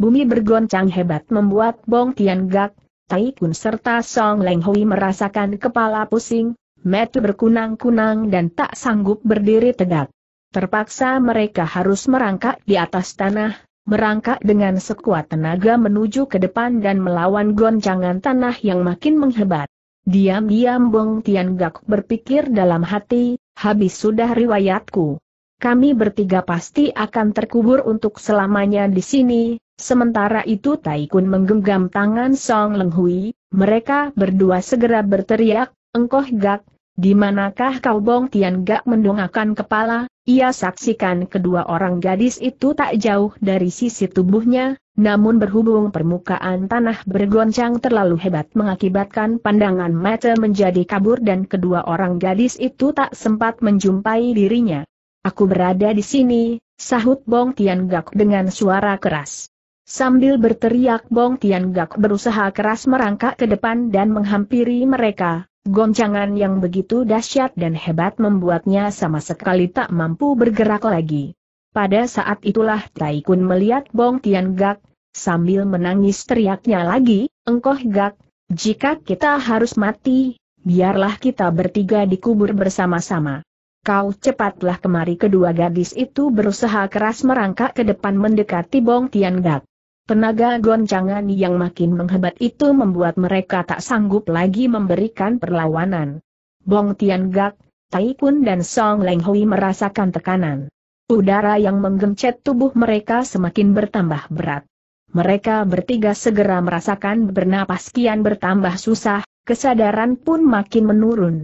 Bumi bergoncang hebat membuat Bong Tian Gak Tai Kun serta Song Leng Hui merasakan kepala pusing, metu berkunang-kunang dan tak sanggup berdiri tegak. Terpaksa mereka harus merangkak di atas tanah, merangkak dengan sekuat tenaga menuju ke depan dan melawan goncangan tanah yang makin menghebat. Diam-diam Bong Gak berpikir dalam hati, habis sudah riwayatku. Kami bertiga pasti akan terkubur untuk selamanya di sini, Sementara itu Taikun menggenggam tangan Song Lenghui, mereka berdua segera berteriak, Engkoh Gak, di manakah kau Bong Tian Gak mendongakkan kepala, ia saksikan kedua orang gadis itu tak jauh dari sisi tubuhnya, namun berhubung permukaan tanah bergoncang terlalu hebat mengakibatkan pandangan mata menjadi kabur dan kedua orang gadis itu tak sempat menjumpai dirinya. Aku berada di sini, sahut Bong Tian Gak dengan suara keras. Sambil berteriak Bong Tian Gak berusaha keras merangkak ke depan dan menghampiri mereka. Goncangan yang begitu dahsyat dan hebat membuatnya sama sekali tak mampu bergerak lagi. Pada saat itulah Kun melihat Bong Tian Gak, sambil menangis teriaknya lagi, Engkoh Gak, jika kita harus mati, biarlah kita bertiga dikubur bersama-sama. Kau cepatlah kemari kedua gadis itu berusaha keras merangkak ke depan mendekati Bong Tian Gak. Tenaga goncangan yang makin menghebat itu membuat mereka tak sanggup lagi memberikan perlawanan. Bong Tian Gak, Tai Kun dan Song Leng Hui merasakan tekanan. Udara yang menggencet tubuh mereka semakin bertambah berat. Mereka bertiga segera merasakan bernapas kian bertambah susah, kesadaran pun makin menurun.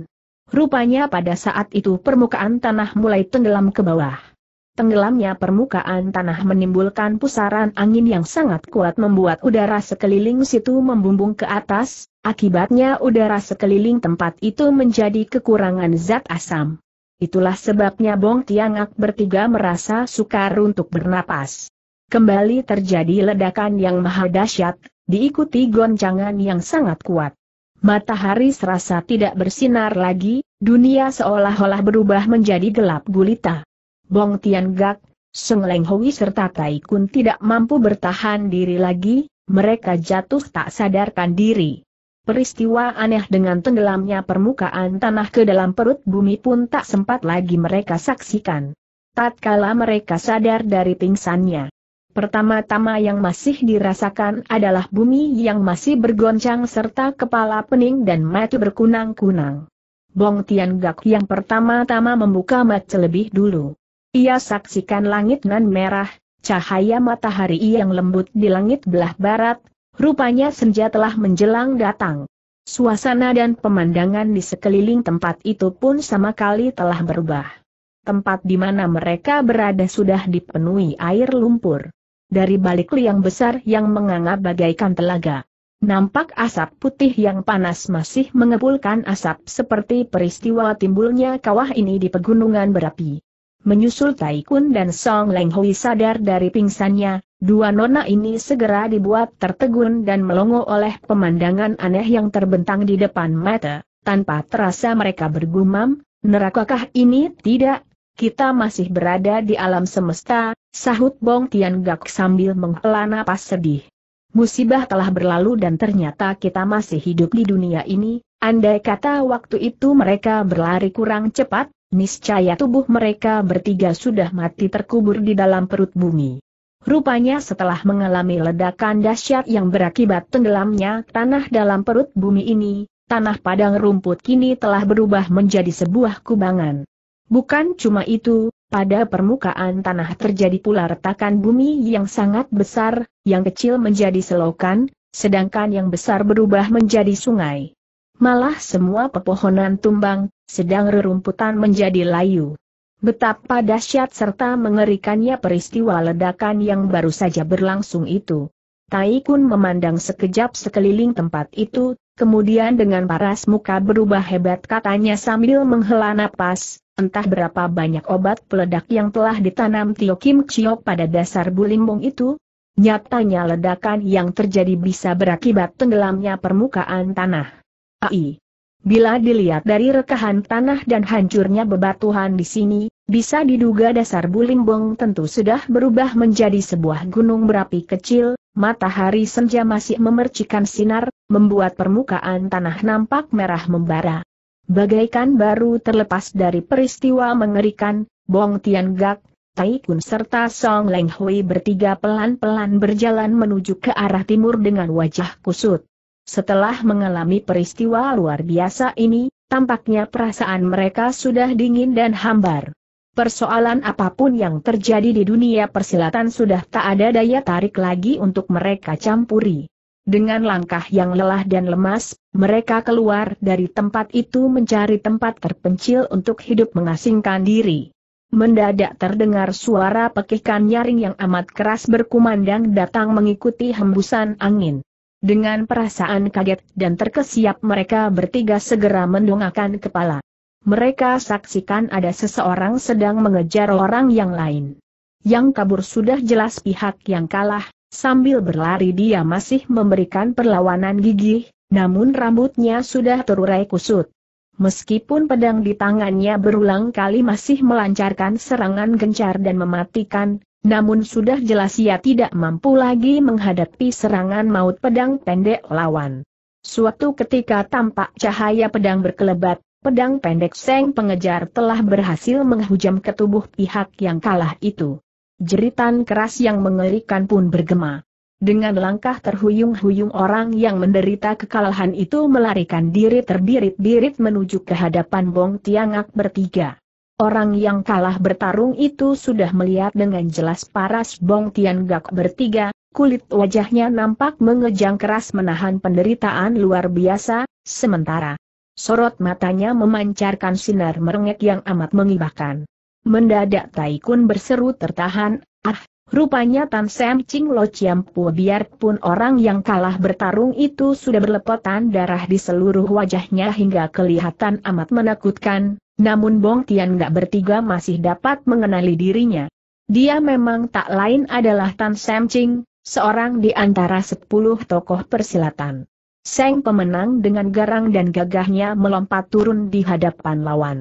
Rupanya pada saat itu permukaan tanah mulai tenggelam ke bawah. Tenggelamnya permukaan tanah menimbulkan pusaran angin yang sangat kuat membuat udara sekeliling situ membumbung ke atas, akibatnya udara sekeliling tempat itu menjadi kekurangan zat asam. Itulah sebabnya Bong Tiangak bertiga merasa sukar untuk bernapas. Kembali terjadi ledakan yang maha dahsyat, diikuti goncangan yang sangat kuat. Matahari serasa tidak bersinar lagi, dunia seolah-olah berubah menjadi gelap gulita. Bong Tian Gak, Seng Leng Hui serta Tai Kun tidak mampu bertahan diri lagi, mereka jatuh tak sadarkan diri. Peristiwa aneh dengan tenggelamnya permukaan tanah ke dalam perut bumi pun tak sempat lagi mereka saksikan. Tatkala mereka sadar dari pingsannya. Pertama-tama yang masih dirasakan adalah bumi yang masih bergoncang serta kepala pening dan mata berkunang-kunang. Bong Tian Gak yang pertama-tama membuka mata lebih dulu. Ia saksikan langit nan merah, cahaya matahari yang lembut di langit belah barat, rupanya senja telah menjelang datang. Suasana dan pemandangan di sekeliling tempat itu pun sama kali telah berubah. Tempat di mana mereka berada sudah dipenuhi air lumpur. Dari balik liang besar yang menganga bagaikan telaga. Nampak asap putih yang panas masih mengepulkan asap seperti peristiwa timbulnya kawah ini di pegunungan berapi. Menyusul Taikun dan Song Leng Hui sadar dari pingsannya, dua nona ini segera dibuat tertegun dan melongo oleh pemandangan aneh yang terbentang di depan mata. Tanpa terasa mereka bergumam, nerakakah ini tidak kita masih berada di alam semesta, sahut Bong Tian Gak sambil menghela napas sedih. Musibah telah berlalu dan ternyata kita masih hidup di dunia ini, andai kata waktu itu mereka berlari kurang cepat, niscaya tubuh mereka bertiga sudah mati terkubur di dalam perut bumi. Rupanya setelah mengalami ledakan dahsyat yang berakibat tenggelamnya tanah dalam perut bumi ini, tanah padang rumput kini telah berubah menjadi sebuah kubangan. Bukan cuma itu, pada permukaan tanah terjadi pula retakan bumi yang sangat besar, yang kecil menjadi selokan, sedangkan yang besar berubah menjadi sungai malah semua pepohonan tumbang, sedang rerumputan menjadi layu. Betapa dahsyat serta mengerikannya peristiwa ledakan yang baru saja berlangsung itu. Taikun memandang sekejap sekeliling tempat itu, kemudian dengan paras muka berubah hebat katanya sambil menghela napas, entah berapa banyak obat peledak yang telah ditanam Tio Kim Chiok pada dasar bulimbung itu, nyatanya ledakan yang terjadi bisa berakibat tenggelamnya permukaan tanah. AI. Bila dilihat dari rekahan tanah dan hancurnya bebatuhan di sini, bisa diduga dasar Bulimbong tentu sudah berubah menjadi sebuah gunung berapi kecil, matahari senja masih memercikan sinar, membuat permukaan tanah nampak merah membara. Bagaikan baru terlepas dari peristiwa mengerikan, Bong Tian Gak, Tai Kun serta Song Leng Hui bertiga pelan-pelan berjalan menuju ke arah timur dengan wajah kusut. Setelah mengalami peristiwa luar biasa ini, tampaknya perasaan mereka sudah dingin dan hambar. Persoalan apapun yang terjadi di dunia persilatan sudah tak ada daya tarik lagi untuk mereka campuri. Dengan langkah yang lelah dan lemas, mereka keluar dari tempat itu mencari tempat terpencil untuk hidup mengasingkan diri. Mendadak terdengar suara pekikan nyaring yang amat keras berkumandang datang mengikuti hembusan angin. Dengan perasaan kaget dan terkesiap mereka bertiga segera mendongakkan kepala. Mereka saksikan ada seseorang sedang mengejar orang yang lain. Yang kabur sudah jelas pihak yang kalah, sambil berlari dia masih memberikan perlawanan gigih, namun rambutnya sudah terurai kusut. Meskipun pedang di tangannya berulang kali masih melancarkan serangan gencar dan mematikan, namun sudah jelas ia tidak mampu lagi menghadapi serangan maut pedang pendek lawan. Suatu ketika tampak cahaya pedang berkelebat, pedang pendek Seng pengejar telah berhasil menghujam ke tubuh pihak yang kalah itu. Jeritan keras yang mengerikan pun bergema. Dengan langkah terhuyung-huyung orang yang menderita kekalahan itu melarikan diri terbirit-birit menuju ke hadapan Bong Tiangak bertiga. Orang yang kalah bertarung itu sudah melihat dengan jelas paras Bong Tian Gak bertiga, kulit wajahnya nampak mengejang keras menahan penderitaan luar biasa, sementara sorot matanya memancarkan sinar merengek yang amat mengibahkan. Mendadak Taikun berseru tertahan, ah, rupanya Tan Sam Ching Lo Chiam Chiampu biarpun orang yang kalah bertarung itu sudah berlepotan darah di seluruh wajahnya hingga kelihatan amat menakutkan, namun Bong Tian Gak bertiga masih dapat mengenali dirinya. Dia memang tak lain adalah Tan Sam Ching, seorang di antara sepuluh tokoh persilatan. Seng pemenang dengan garang dan gagahnya melompat turun di hadapan lawan.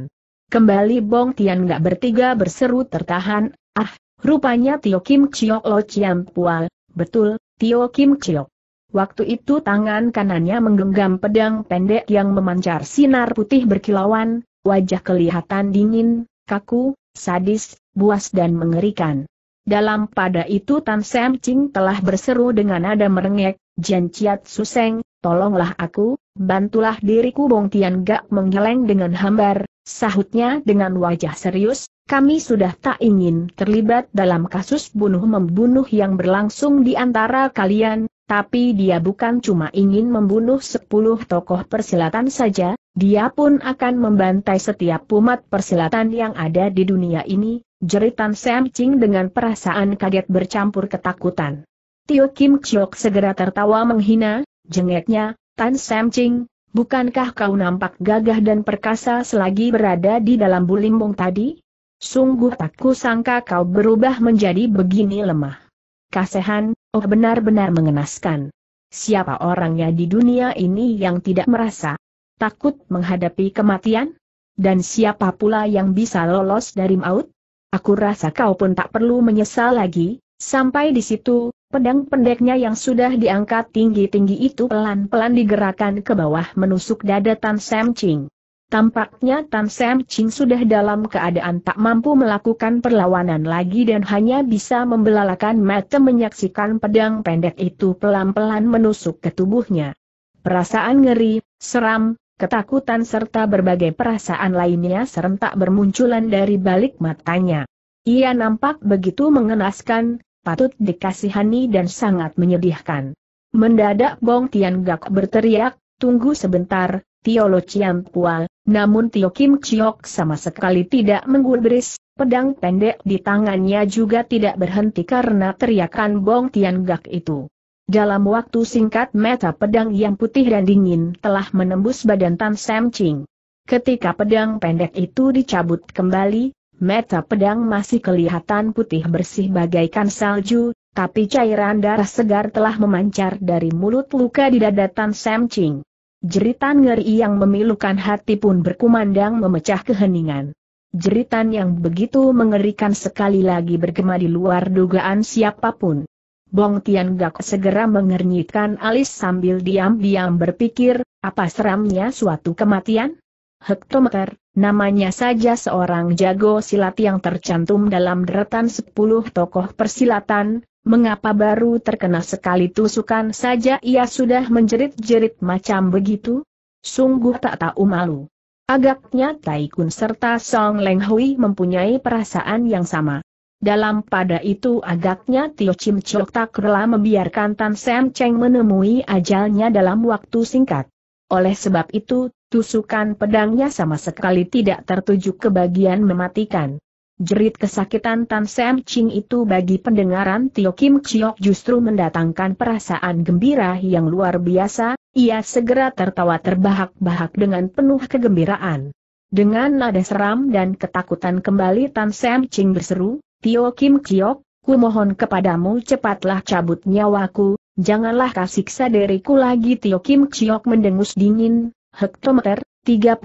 Kembali Bong Tian Gak bertiga berseru tertahan, ah, rupanya Tio Kim Chiok Lo Chiam Pual, betul, Tio Kim Chiok. Waktu itu tangan kanannya menggenggam pedang pendek yang memancar sinar putih berkilauan, wajah kelihatan dingin, kaku, sadis, buas dan mengerikan. Dalam pada itu Tan Sam Ching telah berseru dengan nada merengek, Jian Chiat Suseng, tolonglah aku, bantulah diriku Bong Tian Gak menggeleng dengan hambar, sahutnya dengan wajah serius, kami sudah tak ingin terlibat dalam kasus bunuh-membunuh yang berlangsung di antara kalian, tapi dia bukan cuma ingin membunuh sepuluh tokoh persilatan saja, dia pun akan membantai setiap umat persilatan yang ada di dunia ini, jeritan Sam Ching dengan perasaan kaget bercampur ketakutan. Tio Kim Chok segera tertawa menghina, jengeknya, Tan Sam Ching, bukankah kau nampak gagah dan perkasa selagi berada di dalam bulimbung tadi? Sungguh tak kusangka kau berubah menjadi begini lemah. Kasehan, oh benar-benar mengenaskan. Siapa orangnya di dunia ini yang tidak merasa Takut menghadapi kematian? Dan siapa pula yang bisa lolos dari maut? Aku rasa kau pun tak perlu menyesal lagi, Sampai di situ, pedang pendeknya yang sudah diangkat tinggi-tinggi itu pelan-pelan digerakkan ke bawah menusuk dada Tan Sam Ching. Tampaknya Tan Sam Ching sudah dalam keadaan tak mampu melakukan perlawanan lagi dan hanya bisa membelalakan mata menyaksikan pedang pendek itu pelan-pelan menusuk ke tubuhnya. Perasaan ngeri, seram, ketakutan serta berbagai perasaan lainnya serentak bermunculan dari balik matanya. Ia nampak begitu mengenaskan, patut dikasihani dan sangat menyedihkan. Mendadak Bong Tian Gak berteriak, tunggu sebentar, Tio Lo Chiam Pua, namun Tio Kim Chiok sama sekali tidak menggulbris, pedang pendek di tangannya juga tidak berhenti karena teriakan Bong Tian Gak itu. Dalam waktu singkat mata pedang yang putih dan dingin telah menembus badan Tan Sam Ching. Ketika pedang pendek itu dicabut kembali, mata pedang masih kelihatan putih bersih bagaikan salju, tapi cairan darah segar telah memancar dari mulut luka di dada Tan Sam Ching. Jeritan ngeri yang memilukan hati pun berkumandang memecah keheningan. Jeritan yang begitu mengerikan sekali lagi bergema di luar dugaan siapapun. Bong Tian Gak segera mengernyitkan alis sambil diam-diam berpikir, apa seramnya suatu kematian? Hektometer, namanya saja seorang jago silat yang tercantum dalam deretan sepuluh tokoh persilatan, Mengapa baru terkena sekali tusukan saja ia sudah menjerit-jerit macam begitu? Sungguh tak tahu malu. Agaknya Taikun serta Song Leng Hui mempunyai perasaan yang sama. Dalam pada itu agaknya Tio Chim Chok tak rela membiarkan Tan Sam Cheng menemui ajalnya dalam waktu singkat. Oleh sebab itu, tusukan pedangnya sama sekali tidak tertuju ke bagian mematikan. Jerit kesakitan Tan Sam Ching itu bagi pendengaran Tio Kim Chiok justru mendatangkan perasaan gembira yang luar biasa, ia segera tertawa terbahak-bahak dengan penuh kegembiraan. Dengan nada seram dan ketakutan kembali Tan Sam Ching berseru, Tio Kim Chiok, ku mohon kepadamu cepatlah cabut nyawaku, janganlah kasiksa diriku lagi Tio Kim Chiok mendengus dingin, hektometer, 33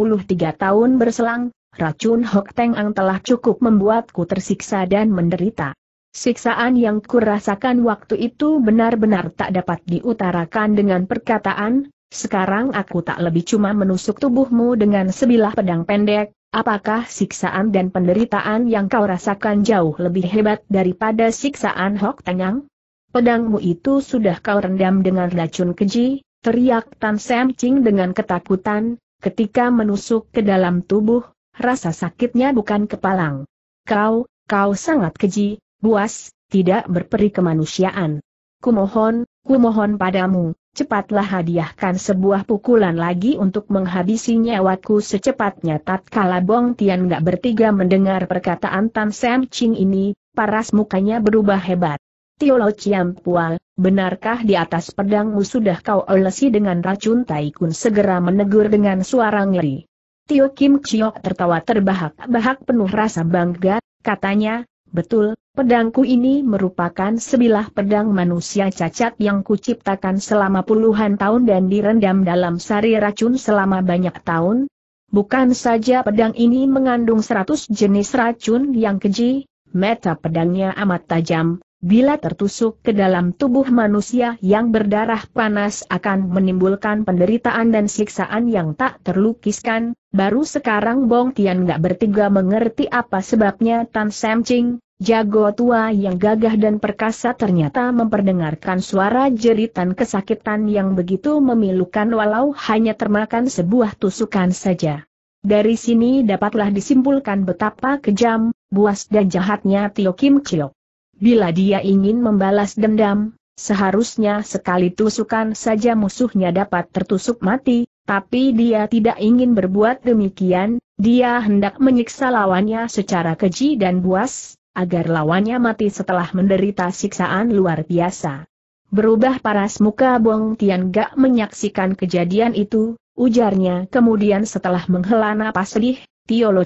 tahun berselang, racun Hok Teng Ang telah cukup membuatku tersiksa dan menderita. Siksaan yang kurasakan waktu itu benar-benar tak dapat diutarakan dengan perkataan, sekarang aku tak lebih cuma menusuk tubuhmu dengan sebilah pedang pendek, Apakah siksaan dan penderitaan yang kau rasakan jauh lebih hebat daripada siksaan Hok Tengang? Pedangmu itu sudah kau rendam dengan racun keji, teriak Tan Sam Ching dengan ketakutan, ketika menusuk ke dalam tubuh, rasa sakitnya bukan kepalang. Kau, kau sangat keji, buas, tidak berperi kemanusiaan. Kumohon, kumohon padamu, cepatlah hadiahkan sebuah pukulan lagi untuk menghabisi nyawaku secepatnya tatkala Bong Tian gak bertiga mendengar perkataan Tan Sam Ching ini, paras mukanya berubah hebat. Lo Chiam Pual, benarkah di atas pedangmu sudah kau olesi dengan racun Taikun segera menegur dengan suara ngeri. Tio Kim Chiok tertawa terbahak-bahak penuh rasa bangga, katanya, Betul, pedangku ini merupakan sebilah pedang manusia cacat yang kuciptakan selama puluhan tahun dan direndam dalam sari racun selama banyak tahun. Bukan saja pedang ini mengandung seratus jenis racun yang keji, meta pedangnya amat tajam, Bila tertusuk ke dalam tubuh manusia yang berdarah panas akan menimbulkan penderitaan dan siksaan yang tak terlukiskan, baru sekarang Bong Tian gak bertiga mengerti apa sebabnya Tan Sam Ching, jago tua yang gagah dan perkasa ternyata memperdengarkan suara jeritan kesakitan yang begitu memilukan walau hanya termakan sebuah tusukan saja. Dari sini dapatlah disimpulkan betapa kejam, buas dan jahatnya Tio Kim Chiok. Bila dia ingin membalas dendam, seharusnya sekali tusukan saja musuhnya dapat tertusuk mati, tapi dia tidak ingin berbuat demikian, dia hendak menyiksa lawannya secara keji dan buas, agar lawannya mati setelah menderita siksaan luar biasa. Berubah paras muka Bong Tian Gak menyaksikan kejadian itu, ujarnya kemudian setelah menghela napas sedih, Tiolo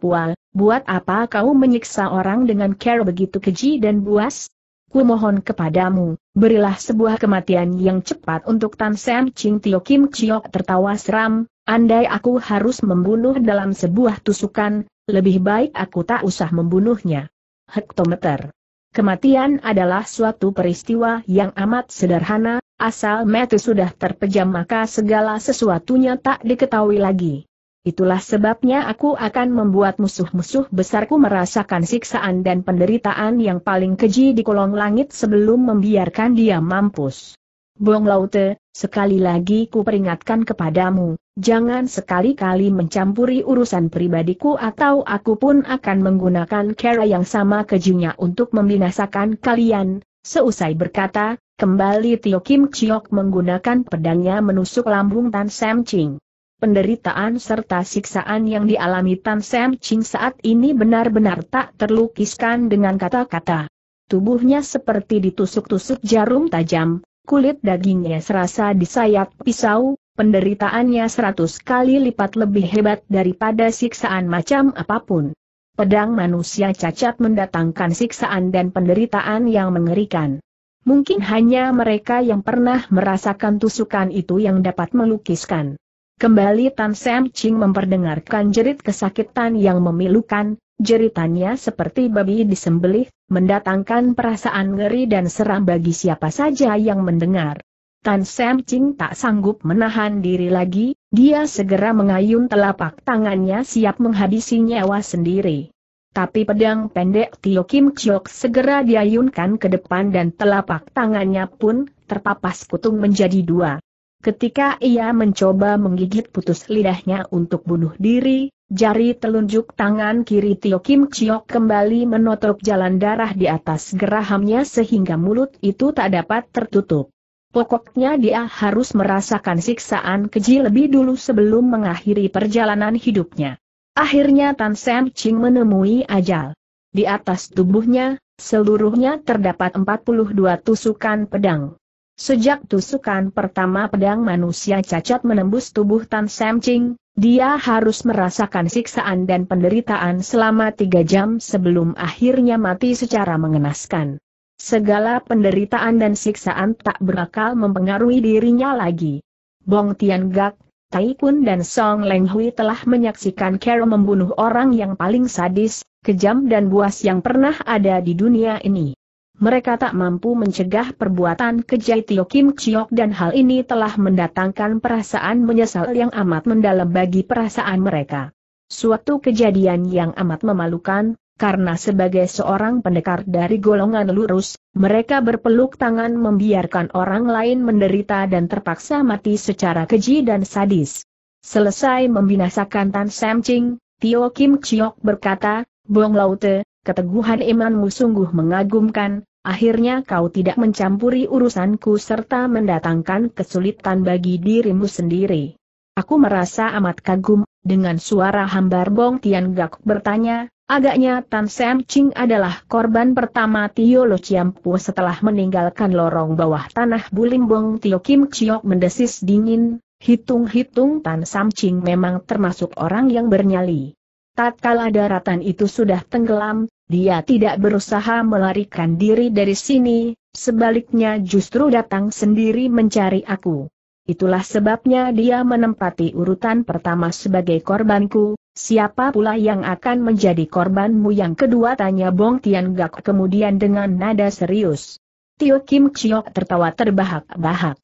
Pual, buat apa kau menyiksa orang dengan cara begitu keji dan buas? Ku mohon kepadamu, berilah sebuah kematian yang cepat untuk Tan Sam Ching Tio Kim Chiok tertawa seram, andai aku harus membunuh dalam sebuah tusukan, lebih baik aku tak usah membunuhnya. Hektometer Kematian adalah suatu peristiwa yang amat sederhana, asal mati sudah terpejam maka segala sesuatunya tak diketahui lagi. Itulah sebabnya aku akan membuat musuh-musuh besarku merasakan siksaan dan penderitaan yang paling keji di kolong langit sebelum membiarkan dia mampus. Bong Laute, sekali lagi ku peringatkan kepadamu, jangan sekali-kali mencampuri urusan pribadiku atau aku pun akan menggunakan cara yang sama kejunya untuk membinasakan kalian. Seusai berkata, kembali Tio Kim Chiok menggunakan pedangnya menusuk lambung Tan Sam Ching penderitaan serta siksaan yang dialami Tan Sam Ching saat ini benar-benar tak terlukiskan dengan kata-kata. Tubuhnya seperti ditusuk-tusuk jarum tajam, kulit dagingnya serasa disayat pisau, penderitaannya seratus kali lipat lebih hebat daripada siksaan macam apapun. Pedang manusia cacat mendatangkan siksaan dan penderitaan yang mengerikan. Mungkin hanya mereka yang pernah merasakan tusukan itu yang dapat melukiskan. Kembali Tan Sam Ching memperdengarkan jerit kesakitan yang memilukan, jeritannya seperti babi disembelih, mendatangkan perasaan ngeri dan seram bagi siapa saja yang mendengar. Tan Sam Ching tak sanggup menahan diri lagi, dia segera mengayun telapak tangannya siap menghabisi nyawa sendiri. Tapi pedang pendek Tio Kim Chok segera diayunkan ke depan dan telapak tangannya pun terpapas kutung menjadi dua. Ketika ia mencoba menggigit putus lidahnya untuk bunuh diri, jari telunjuk tangan kiri Tio Kim Chiok kembali menotok jalan darah di atas gerahamnya sehingga mulut itu tak dapat tertutup. Pokoknya dia harus merasakan siksaan keji lebih dulu sebelum mengakhiri perjalanan hidupnya. Akhirnya Tan Sam Ching menemui ajal. Di atas tubuhnya, seluruhnya terdapat 42 tusukan pedang. Sejak tusukan pertama pedang manusia cacat menembus tubuh Tan Sam Ching, dia harus merasakan siksaan dan penderitaan selama tiga jam sebelum akhirnya mati secara mengenaskan. Segala penderitaan dan siksaan tak berakal mempengaruhi dirinya lagi. Bong Tian Gak, Tai Kun dan Song Leng Hui telah menyaksikan Carol membunuh orang yang paling sadis, kejam dan buas yang pernah ada di dunia ini. Mereka tak mampu mencegah perbuatan kejai Tio Kim Chiok dan hal ini telah mendatangkan perasaan menyesal yang amat mendalam bagi perasaan mereka. Suatu kejadian yang amat memalukan, karena sebagai seorang pendekar dari golongan lurus, mereka berpeluk tangan membiarkan orang lain menderita dan terpaksa mati secara keji dan sadis. Selesai membinasakan Tan Sam Ching, Tio Kim Chiok berkata, Bong Laute, keteguhan imanmu sungguh mengagumkan, akhirnya kau tidak mencampuri urusanku serta mendatangkan kesulitan bagi dirimu sendiri. Aku merasa amat kagum, dengan suara hambar Bong Tian Gak bertanya, agaknya Tan Sam Ching adalah korban pertama Tio Lo Chiampu setelah meninggalkan lorong bawah tanah Bulim Bong Tio Kim Chiok mendesis dingin, hitung-hitung Tan Sam Ching memang termasuk orang yang bernyali. Tatkala daratan itu sudah tenggelam, dia tidak berusaha melarikan diri dari sini, sebaliknya justru datang sendiri mencari aku. Itulah sebabnya dia menempati urutan pertama sebagai korbanku, siapa pula yang akan menjadi korbanmu yang kedua tanya Bong Tian Gak kemudian dengan nada serius. Tio Kim Chiok tertawa terbahak-bahak.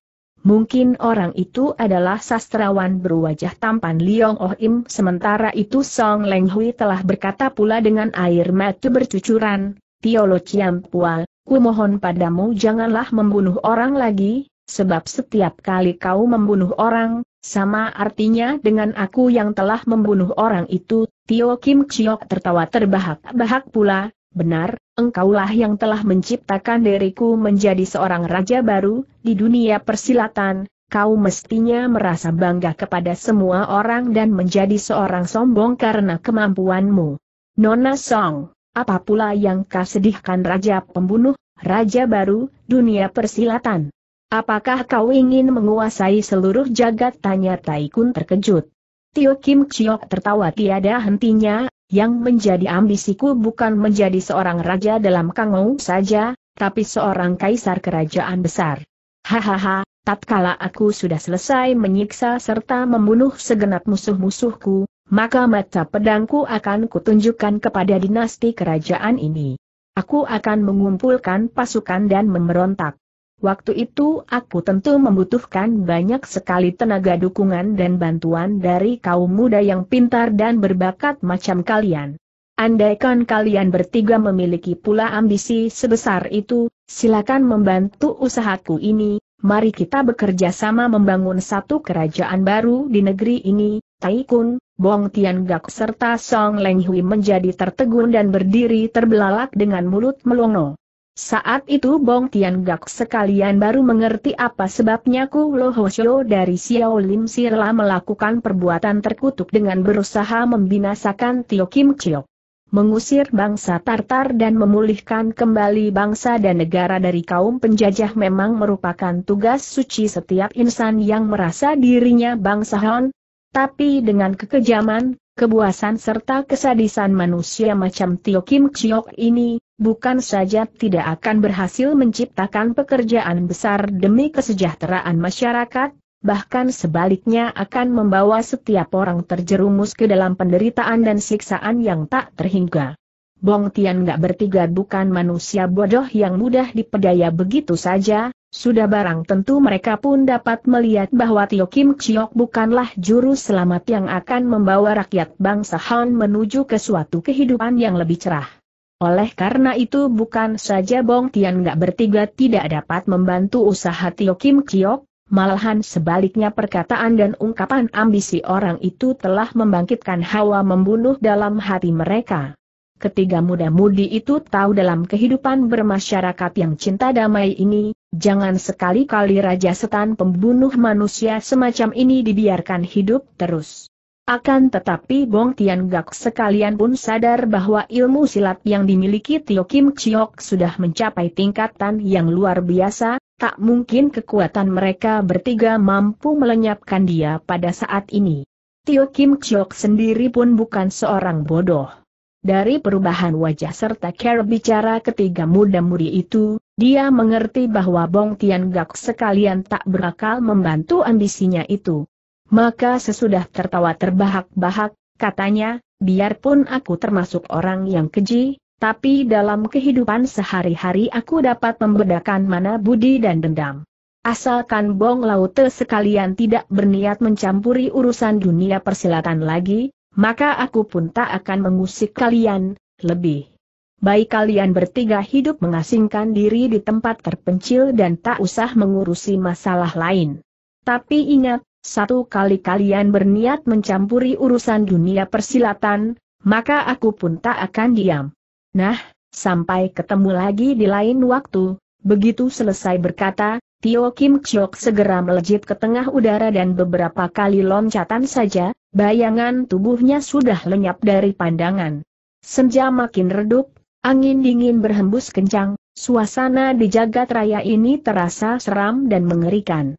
Mungkin orang itu adalah sastrawan berwajah tampan Liong Oh Im. Sementara itu Song Leng Hui telah berkata pula dengan air mata bercucuran, Tio Lo Chiam Pual, ku mohon padamu janganlah membunuh orang lagi, sebab setiap kali kau membunuh orang, sama artinya dengan aku yang telah membunuh orang itu, Tio Kim Chiok tertawa terbahak-bahak pula, benar, engkaulah yang telah menciptakan diriku menjadi seorang raja baru, di dunia persilatan, kau mestinya merasa bangga kepada semua orang dan menjadi seorang sombong karena kemampuanmu. Nona Song, apa pula yang kau sedihkan raja pembunuh, raja baru, dunia persilatan? Apakah kau ingin menguasai seluruh jagat? Tanya Taikun terkejut. Tio Kim Chiok tertawa tiada hentinya, yang menjadi ambisiku bukan menjadi seorang raja dalam kangau saja, tapi seorang kaisar kerajaan besar. Hahaha, tatkala aku sudah selesai menyiksa serta membunuh segenap musuh-musuhku, maka mata pedangku akan kutunjukkan kepada dinasti kerajaan ini. Aku akan mengumpulkan pasukan dan memberontak. Waktu itu aku tentu membutuhkan banyak sekali tenaga dukungan dan bantuan dari kaum muda yang pintar dan berbakat macam kalian. Andaikan kalian bertiga memiliki pula ambisi sebesar itu, silakan membantu usahaku ini, mari kita bekerja sama membangun satu kerajaan baru di negeri ini, Taikun, Bong Gak serta Song Leng Hui menjadi tertegun dan berdiri terbelalak dengan mulut melongo. Saat itu Bong Tian Gak sekalian baru mengerti apa sebabnya Ku Lo Hoshio dari Xiao Lim Sirla melakukan perbuatan terkutuk dengan berusaha membinasakan Tio Kim Chiok. Mengusir bangsa Tartar dan memulihkan kembali bangsa dan negara dari kaum penjajah memang merupakan tugas suci setiap insan yang merasa dirinya bangsa Han. Tapi dengan kekejaman, kebuasan serta kesadisan manusia macam Tio Kim Chiok ini, bukan saja tidak akan berhasil menciptakan pekerjaan besar demi kesejahteraan masyarakat, bahkan sebaliknya akan membawa setiap orang terjerumus ke dalam penderitaan dan siksaan yang tak terhingga. Bong Tian gak bertiga bukan manusia bodoh yang mudah dipedaya begitu saja, sudah barang tentu mereka pun dapat melihat bahwa Tio Kim Chiok bukanlah juru selamat yang akan membawa rakyat bangsa Han menuju ke suatu kehidupan yang lebih cerah. Oleh karena itu bukan saja Bong Tian gak bertiga tidak dapat membantu usaha Tio Kim Kiok, malahan sebaliknya perkataan dan ungkapan ambisi orang itu telah membangkitkan hawa membunuh dalam hati mereka. Ketiga muda-mudi itu tahu dalam kehidupan bermasyarakat yang cinta damai ini, jangan sekali-kali raja setan pembunuh manusia semacam ini dibiarkan hidup terus. Akan tetapi Bong Tian Gak sekalian pun sadar bahwa ilmu silat yang dimiliki Tio Kim Chiok sudah mencapai tingkatan yang luar biasa, tak mungkin kekuatan mereka bertiga mampu melenyapkan dia pada saat ini. Tio Kim Chiok sendiri pun bukan seorang bodoh. Dari perubahan wajah serta cara bicara ketiga muda-mudi itu, dia mengerti bahwa Bong Tian Gak sekalian tak berakal membantu ambisinya itu. Maka sesudah tertawa terbahak-bahak, katanya, biarpun aku termasuk orang yang keji, tapi dalam kehidupan sehari-hari aku dapat membedakan mana budi dan dendam. Asalkan Bong Laute sekalian tidak berniat mencampuri urusan dunia persilatan lagi, maka aku pun tak akan mengusik kalian, lebih. Baik kalian bertiga hidup mengasingkan diri di tempat terpencil dan tak usah mengurusi masalah lain. Tapi ingat, satu kali kalian berniat mencampuri urusan dunia persilatan, maka aku pun tak akan diam. Nah, sampai ketemu lagi di lain waktu, begitu selesai berkata, Tio Kim Chok segera melejit ke tengah udara dan beberapa kali loncatan saja, bayangan tubuhnya sudah lenyap dari pandangan. Senja makin redup, angin dingin berhembus kencang, suasana di jagat raya ini terasa seram dan mengerikan.